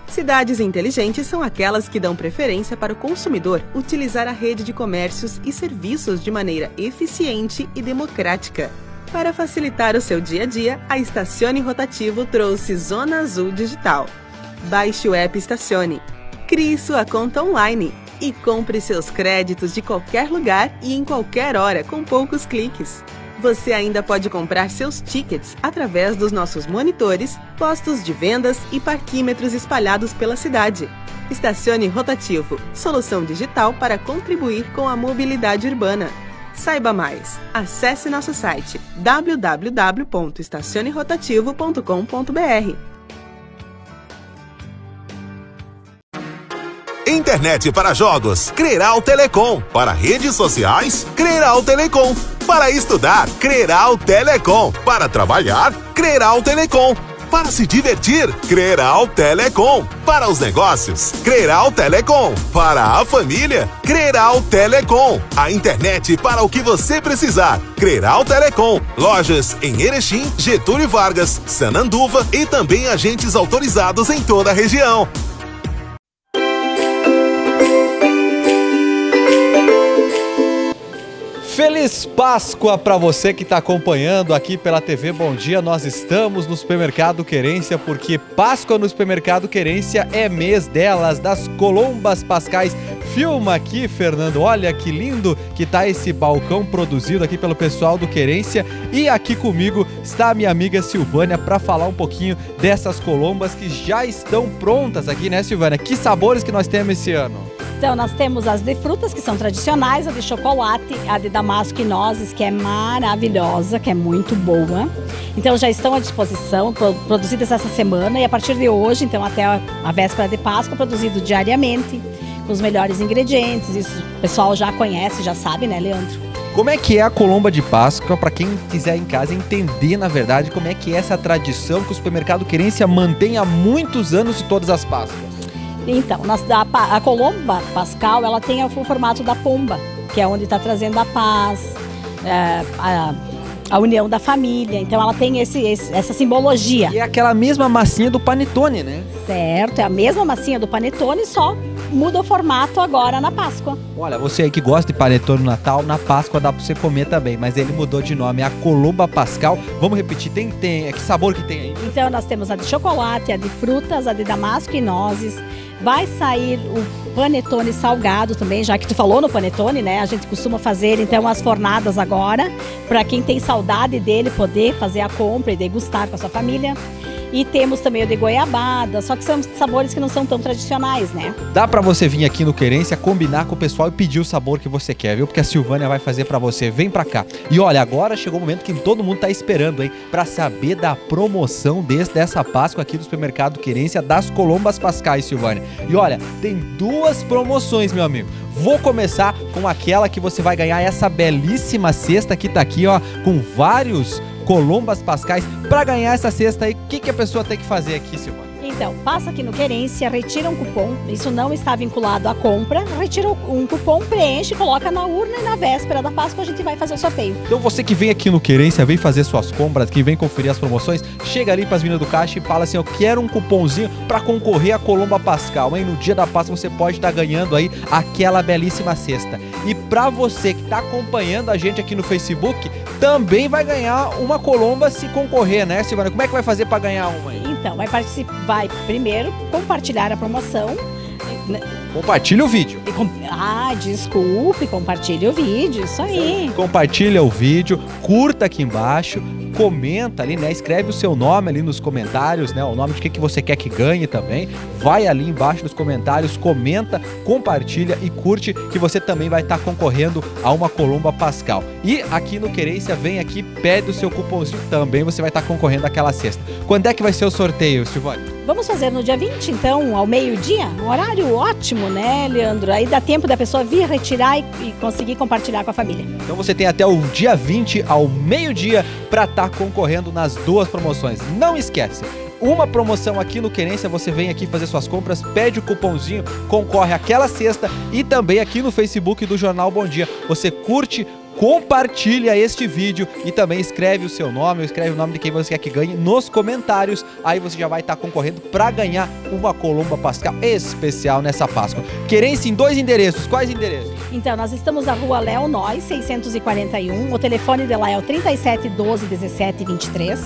Cidades inteligentes são aquelas que dão preferência para o consumidor utilizar a rede de comércios e serviços de maneira eficiente e democrática. Para facilitar o seu dia a dia, a Estacione Rotativo trouxe Zona Azul Digital. Baixe o app Estacione, crie sua conta online e compre seus créditos de qualquer lugar e em qualquer hora com poucos cliques. Você ainda pode comprar seus tickets através dos nossos monitores, postos de vendas e parquímetros espalhados pela cidade. Estacione Rotativo, solução digital para contribuir com a mobilidade urbana. Saiba mais. Acesse nosso site www.estacionerotativo.com.br Internet para jogos, Creral Telecom. Para redes sociais, Creral Telecom. Para estudar, Creral Telecom. Para trabalhar, Creral Telecom. Para se divertir, Creral Telecom. Para os negócios, Creral Telecom. Para a família, Creral Telecom. A internet para o que você precisar. Creral Telecom. Lojas em Erechim, Getúlio Vargas, Sananduva e também agentes autorizados em toda a região. Feliz Páscoa para você que está acompanhando aqui pela TV Bom Dia. Nós estamos no Supermercado Querência porque Páscoa no Supermercado Querência é mês delas, das colombas pascais. Filma aqui, Fernando. Olha que lindo que tá esse balcão produzido aqui pelo pessoal do Querência. E aqui comigo está a minha amiga Silvânia para falar um pouquinho dessas colombas que já estão prontas aqui, né, Silvânia? Que sabores que nós temos esse ano? Então, nós temos as de frutas, que são tradicionais, a de chocolate, a de damasco masquinoses, que é maravilhosa, que é muito boa. Então já estão à disposição, produzidas essa semana e a partir de hoje, então até a véspera de Páscoa, produzido diariamente, com os melhores ingredientes. Isso o pessoal já conhece, já sabe, né, Leandro? Como é que é a colomba de Páscoa para quem quiser em casa entender, na verdade, como é que é essa tradição que o supermercado Querência mantém há muitos anos e todas as Páscoas? Então, a, colomba pascal, ela tem o formato da pomba, que é onde está trazendo a paz, é, a, a união da família. Então ela tem esse, esse, essa simbologia. E é aquela mesma massinha do panetone, né? Certo, é a mesma massinha do panetone, só muda o formato agora na Páscoa. Olha, você aí que gosta de panetone no Natal, na Páscoa dá para você comer também, mas ele mudou de nome, é a Colomba Pascal. Vamos repetir, tem, tem, que sabor que tem aí? Então nós temos a de chocolate, a de frutas, a de damasco e nozes, Vai sair o panetone salgado também, já que tu falou no panetone, né? A gente costuma fazer então as fornadas agora, para quem tem saudade dele poder fazer a compra e degustar com a sua família. E temos também o de goiabada, só que são sabores que não são tão tradicionais, né? Dá para você vir aqui no Querência, combinar com o pessoal e pedir o sabor que você quer, viu? Porque a Silvânia vai fazer para você. Vem para cá. E olha, agora chegou o momento que todo mundo tá esperando, hein? Para saber da promoção desse, dessa Páscoa aqui do supermercado Querência das Colombas Pascais, Silvânia. E olha, tem duas promoções, meu amigo. Vou começar com aquela que você vai ganhar essa belíssima cesta que tá aqui, ó, com vários Colombas Pascais. Para ganhar essa cesta aí, o que, que a pessoa tem que fazer aqui, Silvana? Então, passa aqui no Querência, retira um cupom, isso não está vinculado à compra, retira um cupom, preenche, coloca na urna e na véspera da Páscoa a gente vai fazer o sorteio. Então você que vem aqui no Querência, vem fazer suas compras, que vem conferir as promoções, chega ali para as meninas do caixa e fala assim, eu quero um cupomzinho para concorrer à Colomba Pascal, hein? No dia da Páscoa você pode estar tá ganhando aí aquela belíssima cesta. E para você que está acompanhando a gente aqui no Facebook, também vai ganhar uma Colomba se concorrer, né, Silvana? Como é que vai fazer para ganhar uma aí? Então, vai, vai primeiro compartilhar a promoção. Né? Compartilhe o vídeo. Com... Ah, desculpe, compartilhe o vídeo, isso aí. Compartilha o vídeo, curta aqui embaixo, comenta ali, né? Escreve o seu nome ali nos comentários, né? O nome de quem que você quer que ganhe também. Vai ali embaixo nos comentários, comenta, compartilha e curte que você também vai estar tá concorrendo a uma Colomba Pascal. E aqui no Querência, vem aqui, pede o seu cupomzinho também, você vai estar tá concorrendo àquela cesta. Quando é que vai ser o sorteio, Silvane? Vamos fazer no dia 20, então, ao meio-dia? Um horário ótimo, né, Leandro? Aí dá tempo da pessoa vir retirar e, e conseguir compartilhar com a família. Então você tem até o dia 20 ao meio-dia para estar tá Tá concorrendo nas duas promoções. Não esquece! Uma promoção aqui no Querência, você vem aqui fazer suas compras, pede o cupomzinho, concorre aquela sexta e também aqui no Facebook do Jornal Bom Dia. Você curte, compartilha este vídeo e também escreve o seu nome, escreve o nome de quem você quer que ganhe nos comentários. Aí você já vai estar tá concorrendo para ganhar uma colomba pascal especial nessa Páscoa. Querência em dois endereços. Quais endereços? Então, nós estamos na rua Léo Nós, 641. O telefone de é o 37 12 17 23.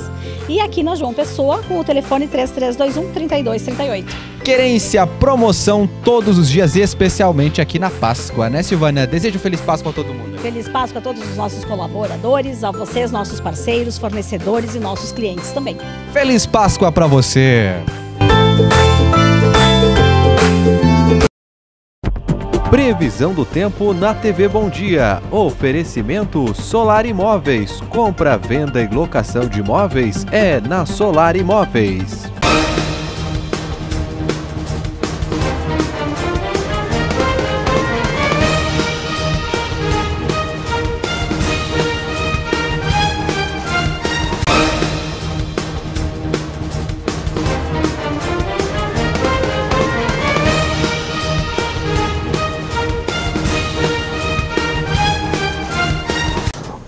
E aqui na João Pessoa, com o telefone 3321 3238. Querência, promoção todos os dias, especialmente aqui na Páscoa, né, Silvana? Desejo um feliz Páscoa a todo mundo. Feliz Páscoa a todos os nossos colaboradores, a vocês, nossos parceiros, fornecedores e nossos clientes também. Feliz Páscoa para você! Previsão do tempo na TV Bom Dia. Oferecimento Solar Imóveis. Compra, venda e locação de imóveis é na Solar Imóveis.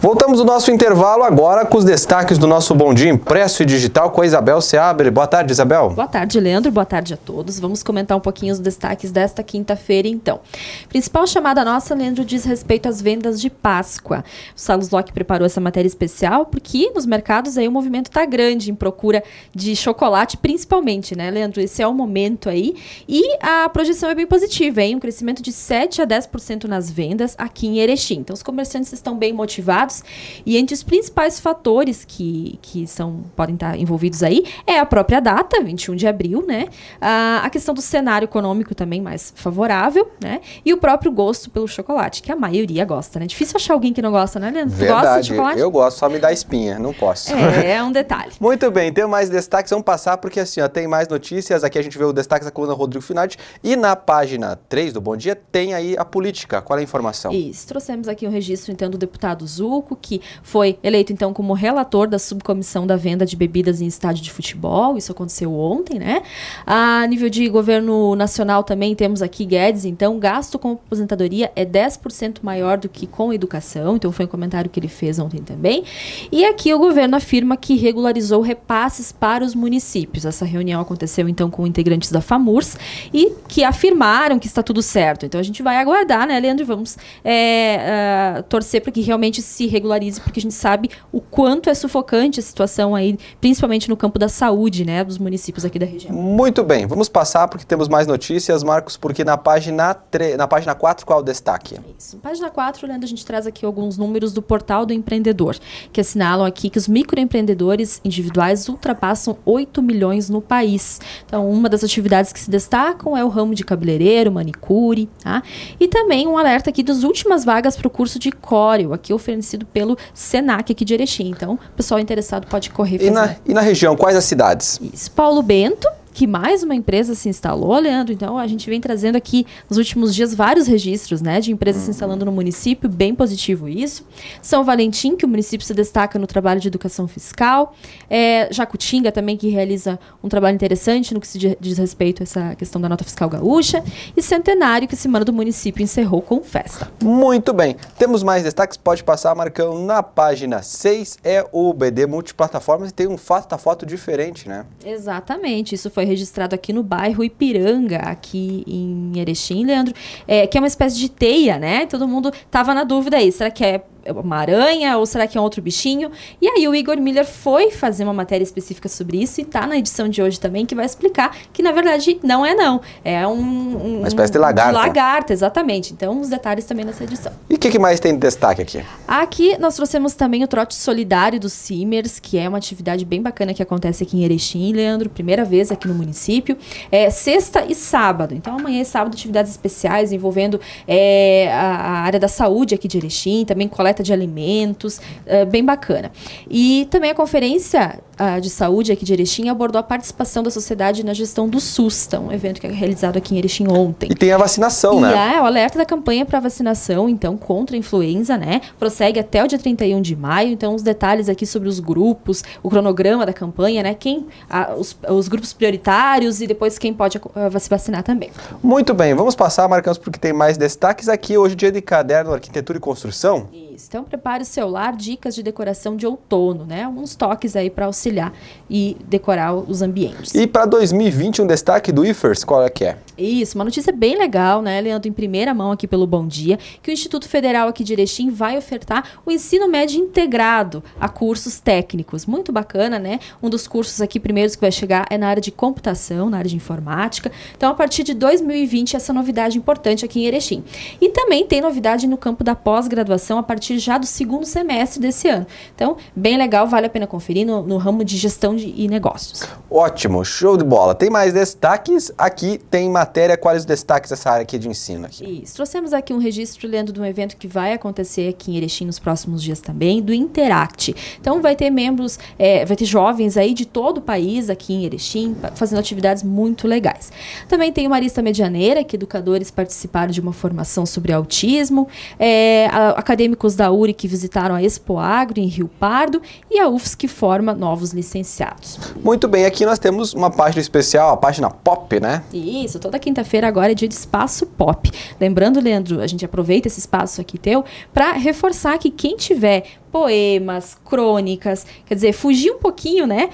todo Voltamos do nosso intervalo agora com os destaques do nosso Bom Dia Impresso e Digital com a Isabel Seabre. Boa tarde, Isabel. Boa tarde, Leandro. Boa tarde a todos. Vamos comentar um pouquinho os destaques desta quinta-feira, então. Principal chamada nossa, Leandro, diz respeito às vendas de Páscoa. O Salos Locke preparou essa matéria especial porque nos mercados aí o movimento está grande em procura de chocolate, principalmente, né, Leandro? Esse é o momento aí. E a projeção é bem positiva, hein? Um crescimento de 7 a 10% nas vendas aqui em Erechim. Então, os comerciantes estão bem motivados e entre os principais fatores que, que são, podem estar envolvidos aí é a própria data, 21 de abril, né? A, a questão do cenário econômico também mais favorável, né? E o próprio gosto pelo chocolate, que a maioria gosta, né? Difícil achar alguém que não gosta, né, Leandro? Verdade, gosta de chocolate? Eu gosto, só me dá espinha, não posso. É, é um detalhe. Muito bem, tem mais destaques, vamos passar porque assim, ó, tem mais notícias. Aqui a gente vê o destaque da coluna Rodrigo Finati e na página 3 do Bom Dia tem aí a política. Qual é a informação? Isso, trouxemos aqui um registro então do deputado Zuco, que que foi eleito então como relator da subcomissão da venda de bebidas em estádio de futebol. Isso aconteceu ontem, né? A nível de governo nacional também temos aqui Guedes, então gasto com aposentadoria é 10% maior do que com educação. Então foi um comentário que ele fez ontem também. E aqui o governo afirma que regularizou repasses para os municípios. Essa reunião aconteceu então com integrantes da FAMURS e que afirmaram que está tudo certo. Então a gente vai aguardar, né, Leandro? Vamos é, uh, torcer para que realmente se regularize porque a gente sabe o quanto é sufocante a situação aí, principalmente no campo da saúde, né, dos municípios aqui da região. Muito bem, vamos passar porque temos mais notícias, Marcos, porque na página, 3, na página 4 qual é o destaque? É isso. Página 4, Leandro, a gente traz aqui alguns números do portal do empreendedor, que assinalam aqui que os microempreendedores individuais ultrapassam 8 milhões no país. Então, uma das atividades que se destacam é o ramo de cabeleireiro, manicure, tá? E também um alerta aqui das últimas vagas para o curso de Corel, aqui oferecido pelo pelo SENAC aqui de Erechim. Então, o pessoal interessado pode correr. E, na, e na região, quais as cidades? Isso, Paulo Bento, que mais uma empresa se instalou, Leandro. Então, a gente vem trazendo aqui nos últimos dias vários registros né, de empresas uhum. se instalando no município, bem positivo isso. São Valentim, que o município se destaca no trabalho de educação fiscal. É, Jacutinga também, que realiza um trabalho interessante no que se diz respeito a essa questão da nota fiscal gaúcha. E Centenário, que semana do município encerrou com festa. Muito bem. Temos mais destaques? Pode passar, Marcão, na página 6 é o BD Multiplataformas e tem um fato da tá foto diferente, né? Exatamente. Isso foi registrado aqui no bairro Ipiranga, aqui em Erechim, Leandro, é, que é uma espécie de teia, né? Todo mundo tava na dúvida aí, será que é é uma aranha ou será que é um outro bichinho? E aí o Igor Miller foi fazer uma matéria específica sobre isso e tá na edição de hoje também que vai explicar que na verdade não é não, é um, um uma espécie de lagarta. Lagarto, exatamente. Então os detalhes também nessa edição. E o que, que, mais tem de destaque aqui? Aqui nós trouxemos também o trote solidário dos Simers, que é uma atividade bem bacana que acontece aqui em Erechim, Leandro, primeira vez aqui no município. É sexta e sábado. Então amanhã e sábado atividades especiais envolvendo é, a, a, área da saúde aqui de Erechim, também coleta coleta de alimentos, é, bem bacana. E também a conferência ah, de saúde aqui de Erechim abordou a participação da sociedade na gestão do SUS, tá, um evento que é realizado aqui em Erechim ontem. E tem a vacinação, e né? É, o alerta da campanha para vacinação, então, contra a influenza, né? Prossegue até o dia 31 de maio, então os detalhes aqui sobre os grupos, o cronograma da campanha, né? Quem, a, os, os grupos prioritários e depois quem pode ah, se vacinar também. Muito bem, vamos passar, Marcamos, porque tem mais destaques aqui. Hoje, dia de caderno, arquitetura e construção. Isso flores. Então prepare o seu lar, dicas de decoração de outono, né? Alguns toques aí para auxiliar e decorar os ambientes. E para 2020 um destaque do IFERS, qual é que é? Isso, uma notícia bem legal, né, Leandro, em primeira mão aqui pelo Bom Dia, que o Instituto Federal aqui de Erechim vai ofertar o ensino médio integrado a cursos técnicos. Muito bacana, né? Um dos cursos aqui primeiros que vai chegar é na área de computação, na área de informática. Então, a partir de 2020, essa novidade importante aqui em Erechim. E também tem novidade no campo da pós-graduação a partir partir já do segundo semestre desse ano. Então, bem legal, vale a pena conferir no, no ramo de gestão de, e negócios. Ótimo, show de bola. Tem mais destaques? Aqui tem matéria, quais os destaques dessa área aqui de ensino? Aqui? Isso, trouxemos aqui um registro, lendo de um evento que vai acontecer aqui em Erechim nos próximos dias também, do Interact. Então, vai ter membros, é, vai ter jovens aí de todo o país aqui em Erechim, fazendo atividades muito legais. Também tem uma lista medianeira, que educadores participaram de uma formação sobre autismo, é, a, acadêmicos da URI que visitaram a Expo Agro em Rio Pardo e a UFS que forma novos licenciados. Muito bem, aqui nós temos uma página especial, a página Pop, né? Isso, toda quinta-feira agora é dia de espaço Pop. Lembrando, Leandro, a gente aproveita esse espaço aqui teu para reforçar que quem tiver poemas, crônicas, quer dizer, fugir um pouquinho, né,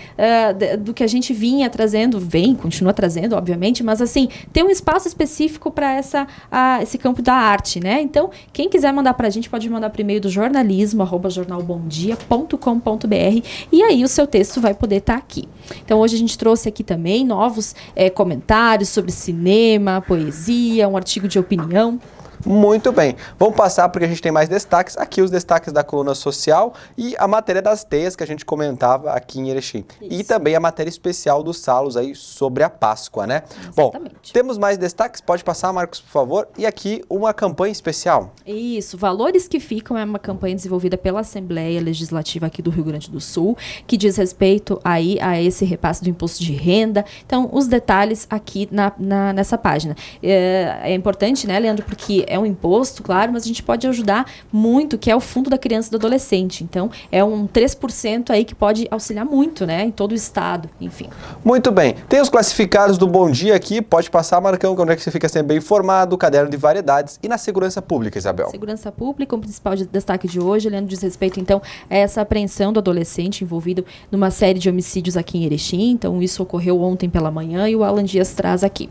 uh, do que a gente vinha trazendo, vem, continua trazendo, obviamente, mas assim, tem um espaço específico para essa uh, esse campo da arte, né? Então, quem quiser mandar para a gente pode mandar por e-mail do @jornalbomdia.com.br, e aí o seu texto vai poder estar tá aqui. Então, hoje a gente trouxe aqui também novos é, comentários sobre cinema, poesia, um artigo de opinião. Muito bem. Vamos passar porque a gente tem mais destaques. Aqui os destaques da coluna social e a matéria das teias que a gente comentava aqui em Erechim. Isso. E também a matéria especial dos salos aí sobre a Páscoa, né? Exatamente. Bom, temos mais destaques? Pode passar, Marcos, por favor. E aqui uma campanha especial. Isso, Valores que Ficam é uma campanha desenvolvida pela Assembleia Legislativa aqui do Rio Grande do Sul, que diz respeito aí a esse repasse do imposto de renda. Então, os detalhes aqui na, na nessa página. É, é importante, né, Leandro, porque é um imposto, claro, mas a gente pode ajudar muito, que é o fundo da criança e do adolescente. Então, é um 3% aí que pode auxiliar muito, né? Em todo o estado, enfim. Muito bem. Tem os classificados do Bom Dia aqui. Pode passar, Marcão, é onde é que você fica sempre bem informado, caderno de variedades e na segurança pública, Isabel. Segurança pública, o principal destaque de hoje, Leandro, diz respeito, então, a essa apreensão do adolescente envolvido numa série de homicídios aqui em Erechim. Então, isso ocorreu ontem pela manhã e o Alan Dias traz aqui.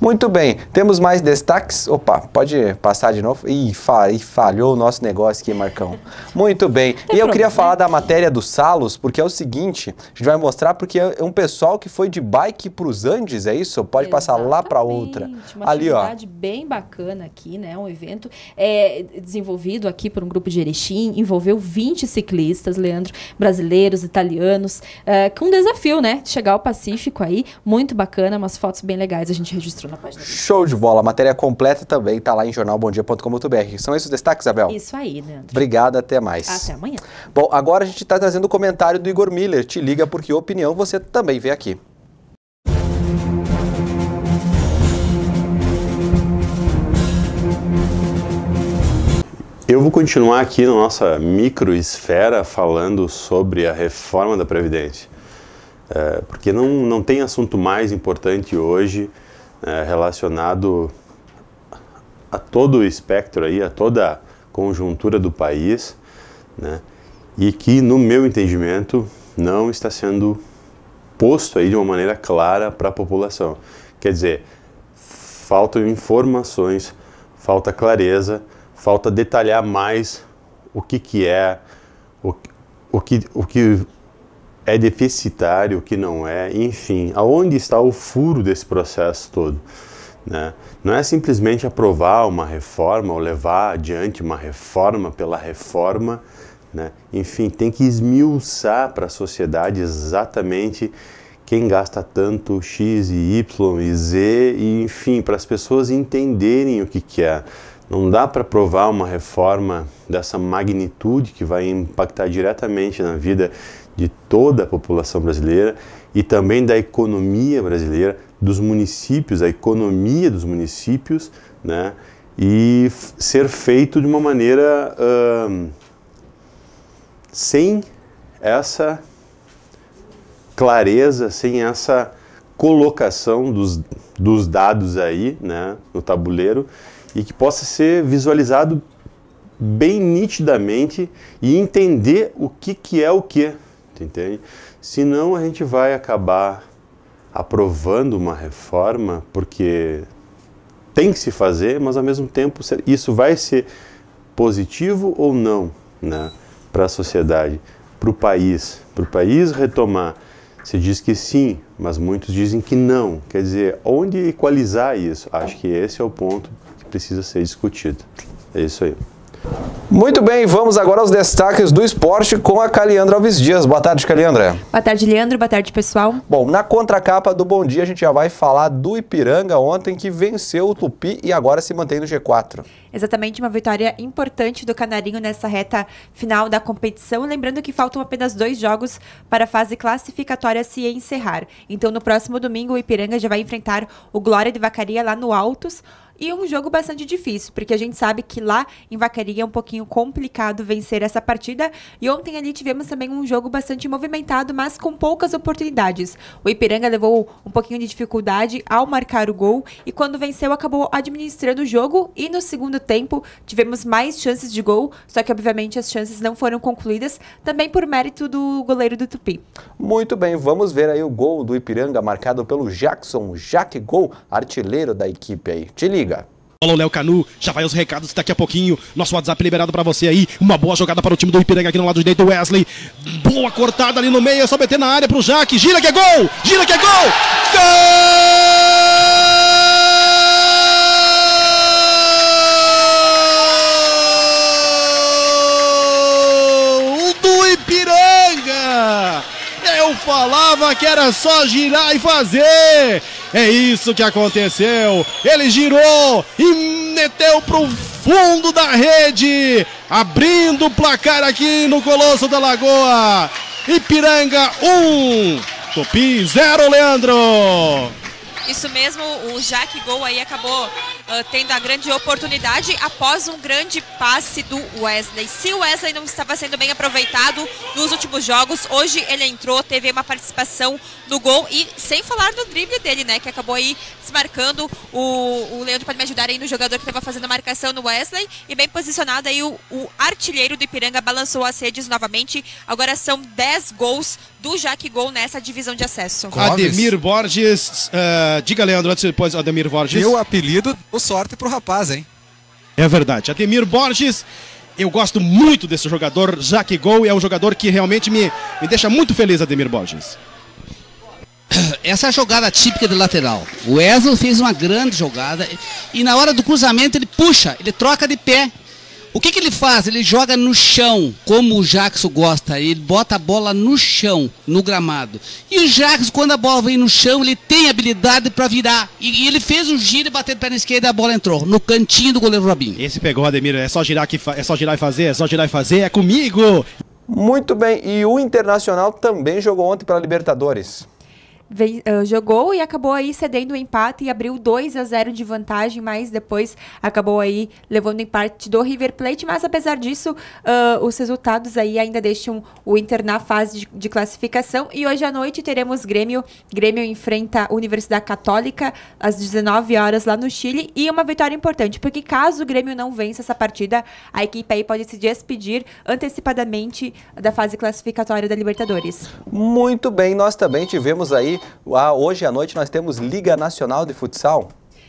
Muito bem, temos mais destaques? Opa, pode passar de novo? Ih, falhou o nosso negócio aqui, Marcão. Muito bem. e eu queria falar da matéria do Salos, porque é o seguinte, a gente vai mostrar porque é um pessoal que foi de bike para os Andes, é isso? Pode Exatamente. passar lá para outra. Uma Ali, atividade bem bacana aqui, né? Um evento é, desenvolvido aqui por um grupo de Erechim, envolveu 20 ciclistas, Leandro, brasileiros, italianos, é, com um desafio, né? De chegar ao Pacífico aí, muito bacana, umas fotos bem legais a gente registrou na página. Show de bola. A matéria completa também está lá em jornalbomdia.com.br. São esses os destaques, Isabel? Isso aí, Leandro. Obrigado, até mais. Até amanhã. Bom, agora a gente está trazendo o comentário do Igor Miller. Te liga porque opinião você também vê aqui. Eu vou continuar aqui na nossa microesfera falando sobre a reforma da Previdência, é, porque não, não tem assunto mais importante hoje é, relacionado a todo o espectro aí, a toda a conjuntura do país, né? E que, no meu entendimento, não está sendo posto aí de uma maneira clara para a população. Quer dizer, faltam informações, falta clareza, falta detalhar mais o que que é, o, o que, o que é deficitário, o que não é, enfim, aonde está o furo desse processo todo? Né? Não é simplesmente aprovar uma reforma ou levar adiante uma reforma pela reforma, né? enfim, tem que esmiuçar para a sociedade exatamente quem gasta tanto X e Y e Z, e, enfim, para as pessoas entenderem o que, que é. Não dá para aprovar uma reforma dessa magnitude que vai impactar diretamente na vida de toda a população brasileira e também da economia brasileira, dos municípios, a economia dos municípios, né? e ser feito de uma maneira hum, sem essa clareza, sem essa colocação dos, dos dados aí né, no tabuleiro e que possa ser visualizado bem nitidamente e entender o que, que é o que Tu entende? Senão a gente vai acabar aprovando uma reforma porque tem que se fazer, mas ao mesmo tempo isso vai ser positivo ou não né, para a sociedade, para o país, para o país retomar. Se diz que sim, mas muitos dizem que não. Quer dizer, onde equalizar isso? Acho que esse é o ponto que precisa ser discutido. É isso aí. Muito bem, vamos agora aos destaques do esporte com a Caliandra Alves Dias. Boa tarde, Caliandra. Boa tarde, Leandro. Boa tarde, pessoal. Bom, na contracapa do Bom Dia, a gente já vai falar do Ipiranga ontem, que venceu o Tupi e agora se mantém no G4. Exatamente, uma vitória importante do Canarinho nessa reta final da competição. Lembrando que faltam apenas dois jogos para a fase classificatória se encerrar. Então, no próximo domingo, o Ipiranga já vai enfrentar o Glória de Vacaria lá no Altos e um jogo bastante difícil, porque a gente sabe que lá em Vacaria é um pouquinho complicado vencer essa partida. E ontem ali tivemos também um jogo bastante movimentado, mas com poucas oportunidades. O Ipiranga levou um pouquinho de dificuldade ao marcar o gol e quando venceu acabou administrando o jogo e no segundo tempo tivemos mais chances de gol, só que obviamente as chances não foram concluídas, também por mérito do goleiro do Tupi. Muito bem, vamos ver aí o gol do Ipiranga marcado pelo Jackson, Jack Gol, artilheiro da equipe aí. Te liga Olá, o Léo Canu, já vai os recados daqui a pouquinho. Nosso WhatsApp liberado para você aí. Uma boa jogada para o time do Ipiranga aqui no lado direito do Wesley. Boa cortada ali no meio, é só meter na área pro Jaque. Gira que é gol! Gira que é gol! Gol! falava que era só girar e fazer. É isso que aconteceu. Ele girou e meteu pro fundo da rede, abrindo o placar aqui no Colosso da Lagoa. Ipiranga 1, Tupi 0, Leandro. Isso mesmo, o Jack Gol aí acabou uh, tendo a grande oportunidade após um grande passe do Wesley. Se o Wesley não estava sendo bem aproveitado nos últimos jogos, hoje ele entrou, teve uma participação no gol e sem falar do drible dele, né, que acabou aí desmarcando. O, o Leandro pode me ajudar aí no jogador que estava fazendo a marcação no Wesley e bem posicionado aí o, o artilheiro do Ipiranga balançou as redes novamente. Agora são 10 gols do Jaque Gol nessa divisão de acesso. Ademir Borges, uh, diga Leandro, antes depois Ademir Borges. Meu apelido ou sorte pro rapaz, hein? É verdade. Ademir Borges, eu gosto muito desse jogador, já que gol é um jogador que realmente me, me deixa muito feliz, Ademir Borges. Essa é a jogada típica de lateral. O Wesley fez uma grande jogada e na hora do cruzamento ele puxa, ele troca de pé o que, que ele faz? Ele joga no chão, como o Jackson gosta. Ele bota a bola no chão, no gramado. E o Jackson, quando a bola vem no chão, ele tem habilidade para virar. E, e, ele fez um giro e bateu de perna esquerda e a bola entrou. No cantinho do goleiro Robinho. Esse pegou, Ademir. É só girar, que é só girar e fazer, é só girar e fazer. É comigo! Muito bem, e o Internacional também jogou ontem para Libertadores uh, jogou e acabou aí cedendo o empate e abriu 2 a 0 de vantagem, mas depois acabou aí levando em parte do River Plate, mas apesar disso, uh, os resultados aí ainda deixam o Inter na fase de, de, classificação e hoje à noite teremos Grêmio, Grêmio enfrenta a Universidade Católica às 19 horas lá no Chile e uma vitória importante, porque caso o Grêmio não vença essa partida, a equipe aí pode se despedir antecipadamente da fase classificatória da Libertadores. Muito bem, nós também tivemos aí ah, hoje à noite nós temos Liga Nacional de Futsal.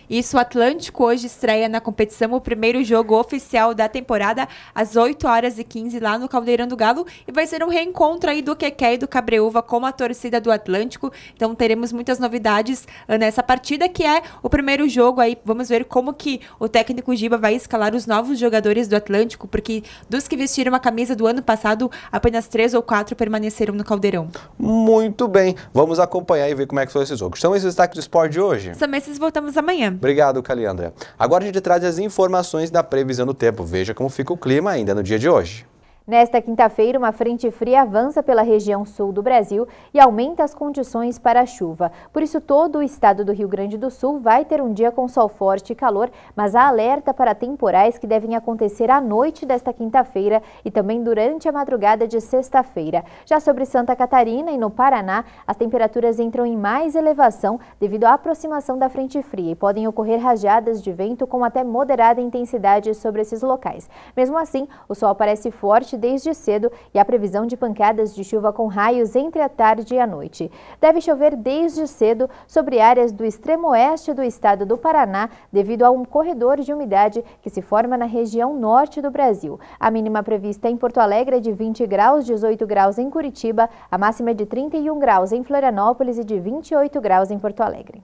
Isso, o Atlântico hoje estreia na competição o primeiro jogo oficial da temporada às 8 horas e 15 lá no Caldeirão do Galo e vai ser um reencontro aí do Keké e do Cabreúva com a torcida do Atlântico. Então teremos muitas novidades ah, nessa partida que é o primeiro jogo aí. Vamos ver como que o técnico Giba vai escalar os novos jogadores do Atlântico, porque dos que vestiram a camisa do ano passado, apenas três ou quatro permaneceram no Caldeirão. Muito bem, vamos acompanhar e ver como é que foi esse jogo. São esses destaques do esporte de hoje? São esses, voltamos amanhã. Obrigado, Caliandra. Agora a gente traz as informações da previsão do tempo. Veja como fica o clima ainda no dia de hoje. Nesta quinta-feira, uma frente fria avança pela região sul do Brasil e aumenta as condições para chuva. Por isso, todo o estado do Rio Grande do Sul vai ter um dia com sol forte e calor, mas há alerta para temporais que devem acontecer à noite desta quinta-feira e também durante a madrugada de sexta-feira. Já sobre Santa Catarina e no Paraná, as temperaturas entram em mais elevação devido à aproximação da frente fria e podem ocorrer rajadas de vento com até moderada intensidade sobre esses locais. Mesmo assim, o sol aparece forte desde cedo e a previsão de pancadas de chuva com raios entre a tarde e a noite. Deve chover desde cedo sobre áreas do extremo oeste do estado do Paraná devido a um corredor de umidade que se forma na região norte do Brasil. A mínima prevista em Porto Alegre é de 20 graus, 18 graus em Curitiba, a máxima é de 31 graus em Florianópolis e de 28 graus em Porto Alegre.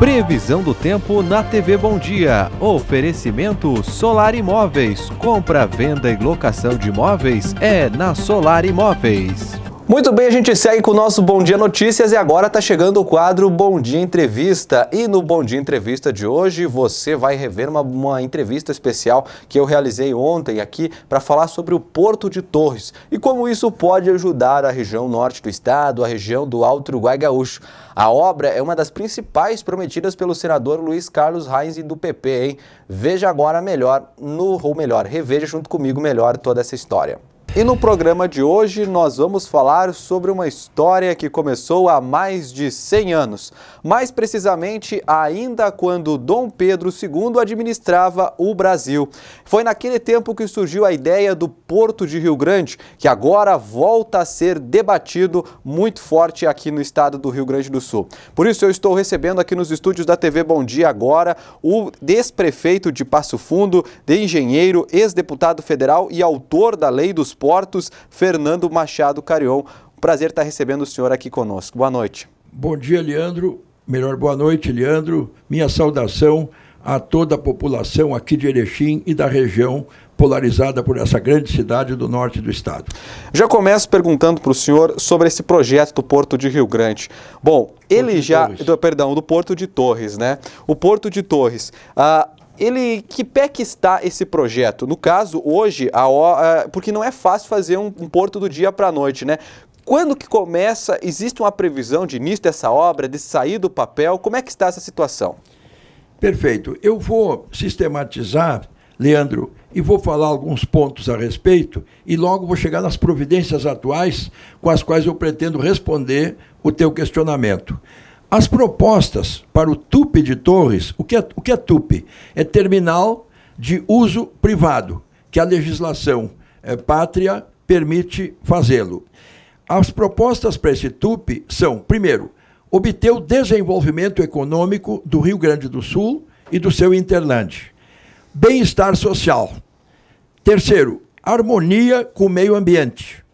Previsão do tempo na TV Bom Dia. Oferecimento Solar Imóveis. Compra, venda e locação de imóveis é na Solar Imóveis. Muito bem, a gente segue com o nosso Bom Dia Notícias e agora está chegando o quadro Bom Dia Entrevista. E no Bom Dia Entrevista de hoje você vai rever uma, uma entrevista especial que eu realizei ontem aqui para falar sobre o Porto de Torres e como isso pode ajudar a região norte do estado, a região do Alto Uruguai Gaúcho. A obra é uma das principais prometidas pelo senador Luiz Carlos Reis do PP, hein? Veja agora melhor, no, ou melhor, reveja junto comigo melhor toda essa história. E no programa de hoje nós vamos falar sobre uma história que começou há mais de 100 anos, mais precisamente ainda quando Dom Pedro II administrava o Brasil. Foi naquele tempo que surgiu a ideia do Porto de Rio Grande, que agora volta a ser debatido muito forte aqui no estado do Rio Grande do Sul. Por isso eu estou recebendo aqui nos estúdios da TV Bom Dia agora o desprefeito de Passo Fundo, de engenheiro, ex-deputado federal e autor da Lei dos Portos, Fernando Machado Carion. Prazer estar recebendo o senhor aqui conosco. Boa noite. Bom dia, Leandro. Melhor boa noite, Leandro. Minha saudação a toda a população aqui de Erechim e da região polarizada por essa grande cidade do norte do estado. Já começo perguntando para o senhor sobre esse projeto do Porto de Rio Grande. Bom, ele já, do, perdão, do Porto de Torres, né? O Porto de Torres, ah, ele que pé que está esse projeto? No caso, hoje, a, a, porque não é fácil fazer um, um porto do dia para a noite, né? Quando que começa? Existe uma previsão de início dessa obra, de sair do papel? Como é que está essa situação? Perfeito. Eu vou sistematizar, Leandro, e vou falar alguns pontos a respeito e logo vou chegar nas providências atuais com as quais eu pretendo responder o teu questionamento. As propostas para o Tupi de Torres, o que é, o que é É terminal de uso privado, que a legislação é, pátria permite fazê-lo. As propostas para esse Tupi são, primeiro, obter o desenvolvimento econômico do Rio Grande do Sul e do seu interlande. Bem-estar social. Terceiro, harmonia com o meio ambiente.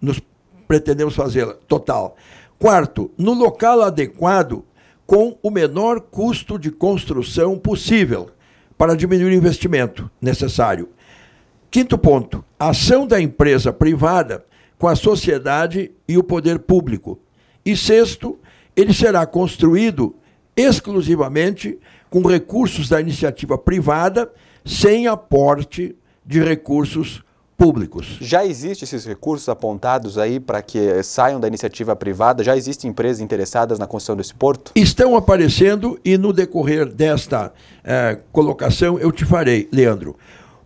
Nos pretendemos fazê-la total. Quarto, no local adequado, com o menor custo de construção possível, para diminuir o investimento necessário. Quinto ponto, ação da empresa privada com a sociedade e o poder público. E sexto, ele será construído exclusivamente com recursos da iniciativa privada, sem aporte de recursos públicos. Já existem esses recursos apontados aí para que saiam da iniciativa privada? Já existem empresas interessadas na construção desse porto? Estão aparecendo e no decorrer desta eh, colocação eu te farei, Leandro.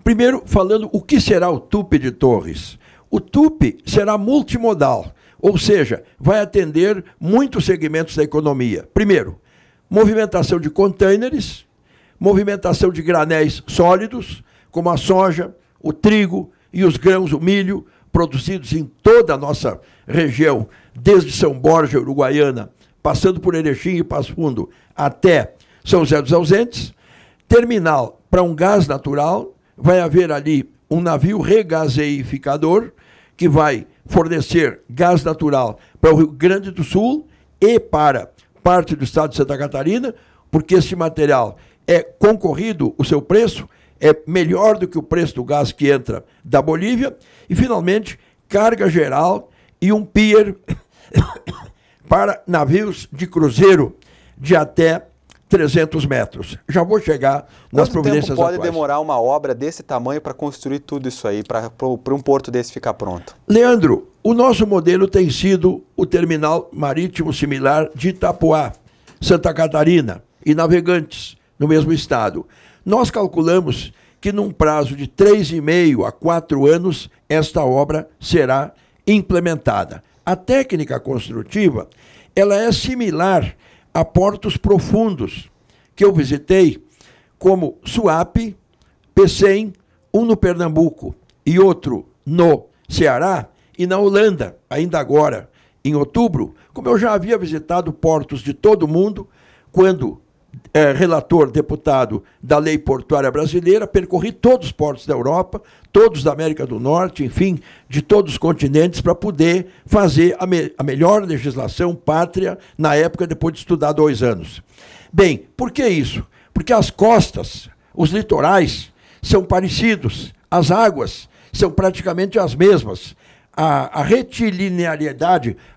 Primeiro, falando o que será o TUP de Torres. O TUP será multimodal, ou seja, vai atender muitos segmentos da economia. Primeiro, movimentação de contêineres, movimentação de granéis sólidos, como a soja, o trigo, e os grãos, o milho, produzidos em toda a nossa região, desde São Borja, Uruguaiana, passando por Erechim e Passo Fundo, até São José dos Ausentes, terminal para um gás natural, vai haver ali um navio regazeificador que vai fornecer gás natural para o Rio Grande do Sul e para parte do estado de Santa Catarina, porque esse material é concorrido, o seu preço é melhor do que o preço do gás que entra da Bolívia. E, finalmente, carga geral e um pier para navios de cruzeiro de até 300 metros. Já vou chegar nas Quanto providências tempo pode atuais. demorar uma obra desse tamanho para construir tudo isso aí, para um porto desse ficar pronto? Leandro, o nosso modelo tem sido o terminal marítimo similar de Itapuá, Santa Catarina e Navegantes, no mesmo estado. Nós calculamos que num prazo de 3,5 a 4 anos esta obra será implementada. A técnica construtiva, ela é similar a portos profundos que eu visitei, como Suape, Pecém, um no Pernambuco e outro no Ceará e na Holanda, ainda agora, em outubro, como eu já havia visitado portos de todo o mundo, quando é, relator, deputado da Lei Portuária Brasileira, percorri todos os portos da Europa, todos da América do Norte, enfim, de todos os continentes, para poder fazer a, me a melhor legislação pátria na época, depois de estudar dois anos. Bem, por que isso? Porque as costas, os litorais, são parecidos, as águas são praticamente as mesmas. A, a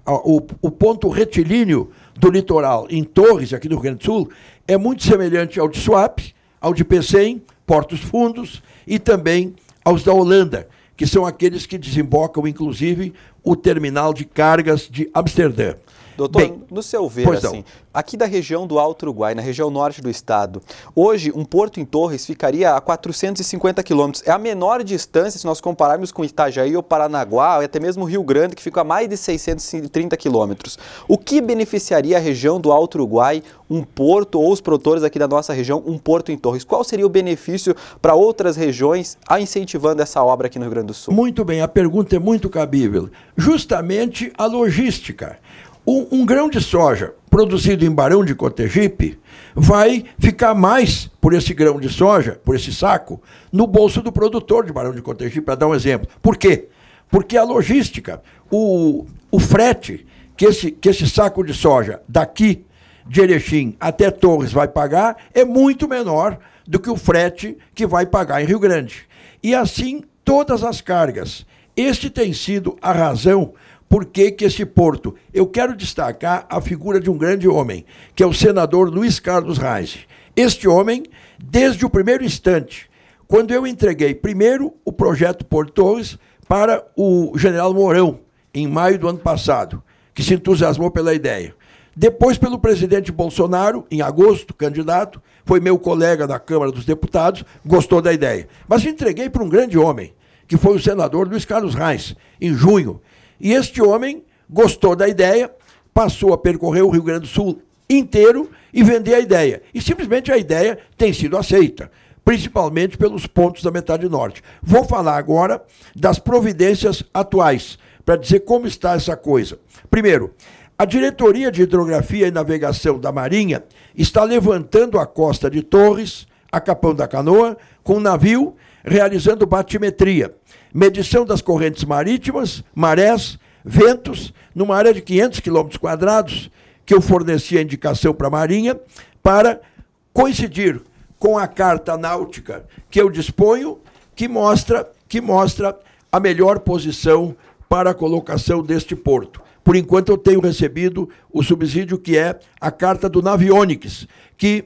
a, o, o ponto retilíneo do litoral em Torres, aqui do Rio Grande do Sul, é muito semelhante ao de Swap, ao de Pecém, Portos Fundos e também aos da Holanda, que são aqueles que desembocam, inclusive, o terminal de cargas de Amsterdã. Doutor, Bem, no seu ver, assim, aqui da região do Alto Uruguai, na região norte do estado, hoje um porto em Torres ficaria a 450 quilômetros. É a menor distância se nós compararmos com Itajaí ou Paranaguá, ou até mesmo Rio Grande, que fica a mais de 630 quilômetros. O que beneficiaria a região do Alto Uruguai, um porto, ou os produtores aqui da nossa região, um porto em Torres? Qual seria o benefício para outras regiões a incentivando essa obra aqui no Rio Grande do Sul? Muito bem, a pergunta é muito cabível. Justamente a logística. Um, um grão de soja produzido em Barão de Cotegipe vai ficar mais por esse grão de soja, por esse saco, no bolso do produtor de Barão de Cotegipe, para dar um exemplo. Por quê? Porque a logística, o, o frete que esse, que esse saco de soja daqui de Erechim até Torres vai pagar é muito menor do que o frete que vai pagar em Rio Grande. E assim todas as cargas. Este tem sido a razão por que, que esse porto? Eu quero destacar a figura de um grande homem, que é o senador Luiz Carlos Reis. Este homem, desde o primeiro instante, quando eu entreguei primeiro o projeto portões para o general Mourão, em maio do ano passado, que se entusiasmou pela ideia. Depois, pelo presidente Bolsonaro, em agosto, candidato, foi meu colega da Câmara dos Deputados, gostou da ideia. Mas entreguei para um grande homem, que foi o senador Luiz Carlos Reis, em junho. E este homem gostou da ideia, passou a percorrer o Rio Grande do Sul inteiro e vender a ideia. E simplesmente a ideia tem sido aceita, principalmente pelos pontos da metade norte. Vou falar agora das providências atuais, para dizer como está essa coisa. Primeiro, a Diretoria de Hidrografia e Navegação da Marinha está levantando a costa de Torres, a Capão da Canoa, com um navio realizando batimetria medição das correntes marítimas, marés, ventos, numa área de 500 quilômetros quadrados, que eu fornecia indicação para a Marinha, para coincidir com a carta náutica que eu disponho, que mostra, que mostra a melhor posição para a colocação deste porto. Por enquanto, eu tenho recebido o subsídio que é a carta do Navionics, que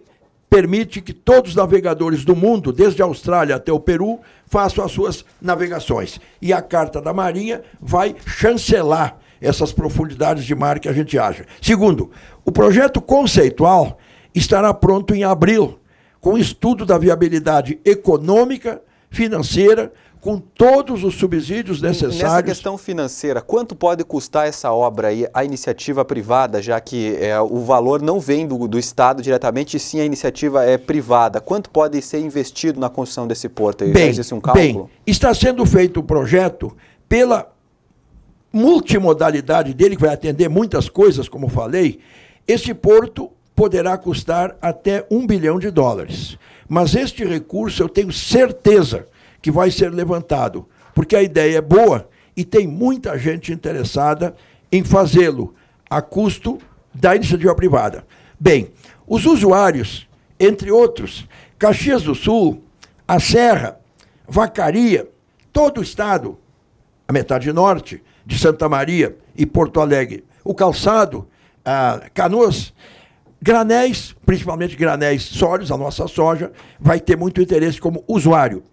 permite que todos os navegadores do mundo, desde a Austrália até o Peru, façam as suas navegações. E a Carta da Marinha vai chancelar essas profundidades de mar que a gente acha. Segundo, o projeto conceitual estará pronto em abril, com estudo da viabilidade econômica, financeira, com todos os subsídios necessários. Nessa questão financeira, quanto pode custar essa obra aí, a iniciativa privada, já que é, o valor não vem do, do Estado diretamente, e sim a iniciativa é privada. Quanto pode ser investido na construção desse porto? Bem, já existe um cálculo? Bem, está sendo feito o projeto pela multimodalidade dele, que vai atender muitas coisas, como falei, esse porto poderá custar até um bilhão de dólares. Mas este recurso, eu tenho certeza que vai ser levantado, porque a ideia é boa e tem muita gente interessada em fazê-lo a custo da iniciativa privada. Bem, os usuários, entre outros, Caxias do Sul, a Serra, Vacaria, todo o estado, a metade norte de Santa Maria e Porto Alegre, o calçado, Canoas, granéis, principalmente granéis sólidos, a nossa soja, vai ter muito interesse como usuário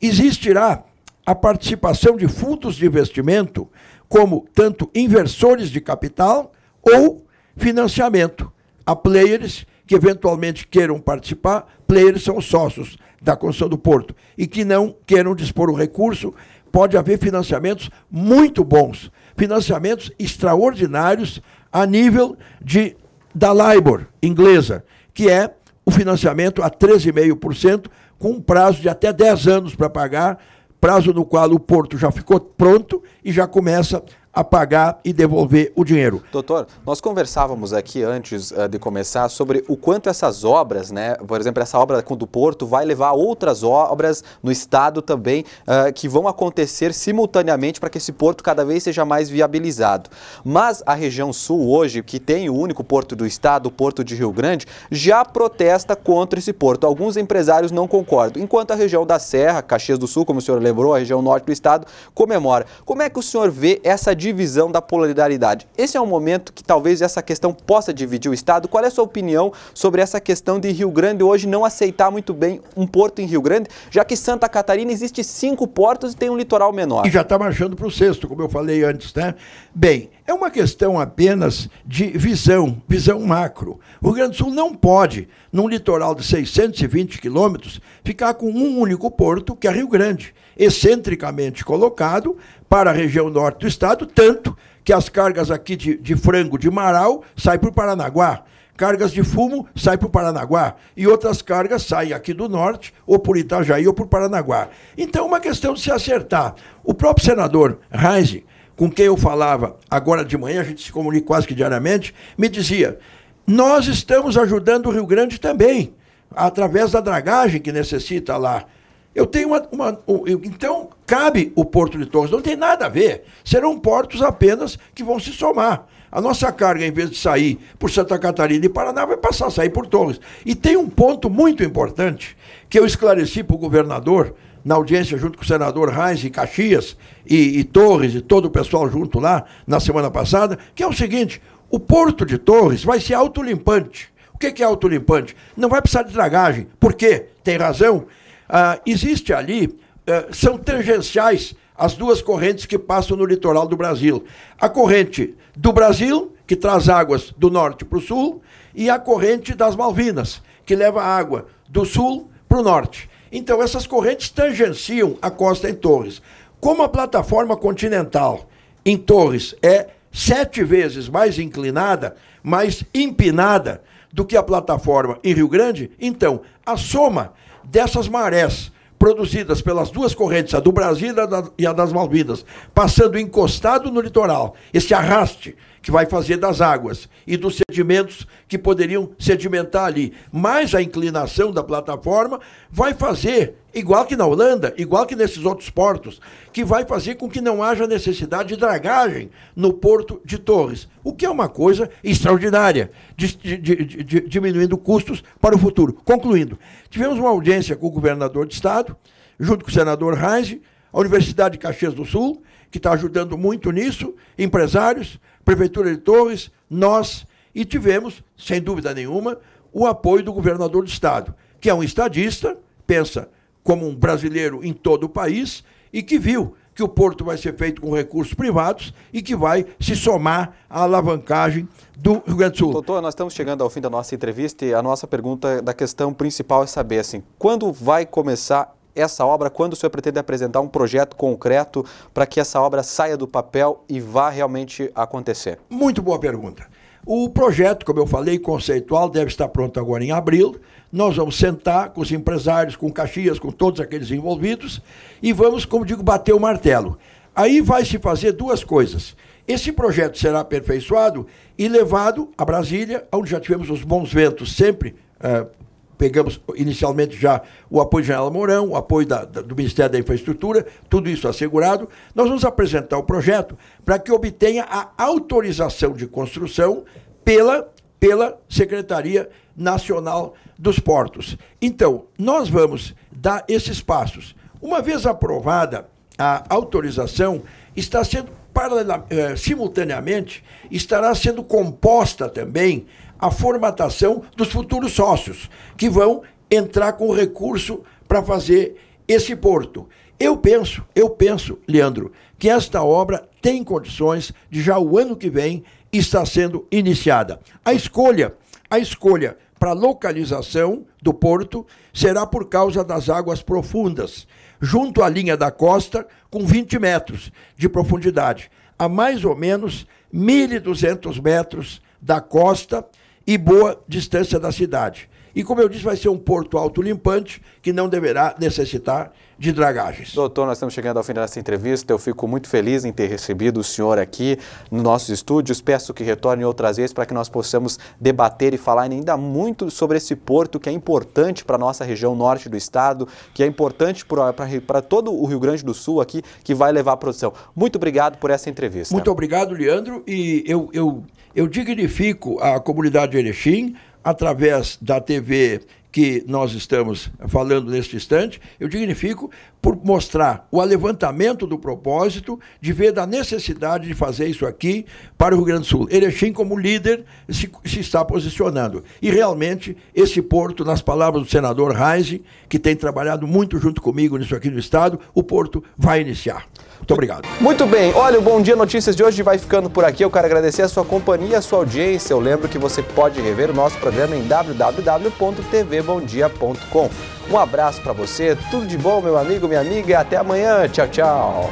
existirá a participação de fundos de investimento, como tanto inversores de capital ou financiamento a players que eventualmente queiram participar, players são sócios da construção do porto e que não queiram dispor o recurso, pode haver financiamentos muito bons, financiamentos extraordinários a nível de da LIBOR inglesa, que é o financiamento a 13,5% com um prazo de até 10 anos para pagar, prazo no qual o porto já ficou pronto e já começa a pagar e devolver o dinheiro. Doutor, nós conversávamos aqui antes uh, de começar sobre o quanto essas obras, né, por exemplo, essa obra do Porto vai levar outras obras no estado também uh, que vão acontecer simultaneamente para que esse porto cada vez seja mais viabilizado. Mas a região sul hoje, que tem o único porto do estado, o Porto de Rio Grande, já protesta contra esse porto. Alguns empresários não concordam. Enquanto a região da Serra, Caxias do Sul, como o senhor lembrou, a região norte do estado comemora. Como é que o senhor vê essa divisão da polaridade. Esse é um momento que talvez essa questão possa dividir o Estado. Qual é a sua opinião sobre essa questão de Rio Grande hoje não aceitar muito bem um porto em Rio Grande, já que Santa Catarina existe cinco portos e tem um litoral menor? E já está marchando para o sexto, como eu falei antes, né? Bem, é uma questão apenas de visão, visão macro. O Rio Grande do Sul não pode, num litoral de 620 quilômetros, ficar com um único porto, que é Rio Grande, excentricamente colocado, para a região norte do estado, tanto que as cargas aqui de, de frango de Marau saem para o Paranaguá, cargas de fumo saem para o Paranaguá e outras cargas saem aqui do norte, ou por Itajaí ou por Paranaguá. Então, é uma questão de se acertar. O próprio senador Reise, com quem eu falava agora de manhã, a gente se comunica quase que diariamente, me dizia: nós estamos ajudando o Rio Grande também, através da dragagem que necessita lá eu tenho uma, uma, então, cabe o Porto de Torres, não tem nada a ver. Serão portos apenas que vão se somar. A nossa carga, em vez de sair por Santa Catarina e Paraná, vai passar a sair por Torres. E tem um ponto muito importante que eu esclareci para o governador na audiência junto com o senador Reis e Caxias e, e Torres e todo o pessoal junto lá na semana passada, que é o seguinte: o Porto de Torres vai ser autolimpante. O que é autolimpante? Não vai precisar de dragagem. Por quê? Tem razão? Ah, existe ali, ah, são tangenciais as duas correntes que passam no litoral do Brasil. A corrente do Brasil, que traz águas do norte para o sul, e a corrente das Malvinas, que leva água do sul para o norte. Então, essas correntes tangenciam a costa em Torres. Como a plataforma continental em Torres é sete vezes mais inclinada, mais empinada do que a plataforma em Rio Grande, então a soma dessas marés produzidas pelas duas correntes, a do Brasil e a das Malvinas, passando encostado no litoral, esse arraste que vai fazer das águas e dos sedimentos que poderiam sedimentar ali, mais a inclinação da plataforma, vai fazer igual que na Holanda, igual que nesses outros portos, que vai fazer com que não haja necessidade de dragagem no porto de Torres, o que é uma coisa extraordinária, de, de, de, diminuindo custos para o futuro. Concluindo, tivemos uma audiência com o governador de Estado, junto com o senador Reis, a Universidade de Caxias do Sul, que está ajudando muito nisso, empresários, Prefeitura de Torres, nós, e tivemos, sem dúvida nenhuma, o apoio do governador do Estado, que é um estadista, pensa como um brasileiro em todo o país e que viu que o porto vai ser feito com recursos privados e que vai se somar à alavancagem do Rio Grande do Sul. Doutor, nós estamos chegando ao fim da nossa entrevista e a nossa pergunta da questão principal é saber assim, quando vai começar essa obra, quando o senhor pretende apresentar um projeto concreto para que essa obra saia do papel e vá realmente acontecer? Muito boa pergunta. O projeto, como eu falei, conceitual, deve estar pronto agora em abril. Nós vamos sentar com os empresários, com Caxias, com todos aqueles envolvidos e vamos, como digo, bater o martelo. Aí vai se fazer duas coisas. Esse projeto será aperfeiçoado e levado a Brasília, onde já tivemos os bons ventos sempre, eh, pegamos inicialmente já o apoio de Janela Mourão, o apoio da, da, do Ministério da Infraestrutura, tudo isso assegurado. Nós vamos apresentar o projeto para que obtenha a autorização de construção pela, pela Secretaria Nacional dos Portos. Então, nós vamos dar esses passos. Uma vez aprovada a autorização, está sendo paralela, eh, simultaneamente, estará sendo composta também a formatação dos futuros sócios, que vão entrar com recurso para fazer esse porto. Eu penso, eu penso, Leandro, que esta obra tem condições de já o ano que vem estar sendo iniciada. A escolha, a escolha para localização do porto será por causa das águas profundas, junto à linha da costa, com 20 metros de profundidade, a mais ou menos 1.200 metros da costa e boa distância da cidade. E, como eu disse, vai ser um porto autolimpante que não deverá necessitar de dragagens. Doutor, nós estamos chegando ao final dessa entrevista. Eu fico muito feliz em ter recebido o senhor aqui nos nossos estúdios. Peço que retorne outras vezes para que nós possamos debater e falar ainda muito sobre esse porto que é importante para a nossa região norte do estado, que é importante para todo o Rio Grande do Sul aqui, que vai levar a produção. Muito obrigado por essa entrevista. Muito obrigado, Leandro. E eu, eu, eu dignifico a comunidade Erechim, através da TV que nós estamos falando neste instante, eu dignifico por mostrar o levantamento do propósito, de ver da necessidade de fazer isso aqui para o Rio Grande do Sul. Erechim, é assim como líder, se, se está posicionando. E realmente, esse porto, nas palavras do senador Reise, que tem trabalhado muito junto comigo nisso aqui no Estado, o porto vai iniciar. Muito obrigado. Muito bem. Olha, o Bom Dia Notícias de hoje vai ficando por aqui. Eu quero agradecer a sua companhia, a sua audiência. Eu lembro que você pode rever o nosso programa em www.tvbomdia.com. Um abraço para você, tudo de bom, meu amigo, minha amiga, e até amanhã. Tchau, tchau.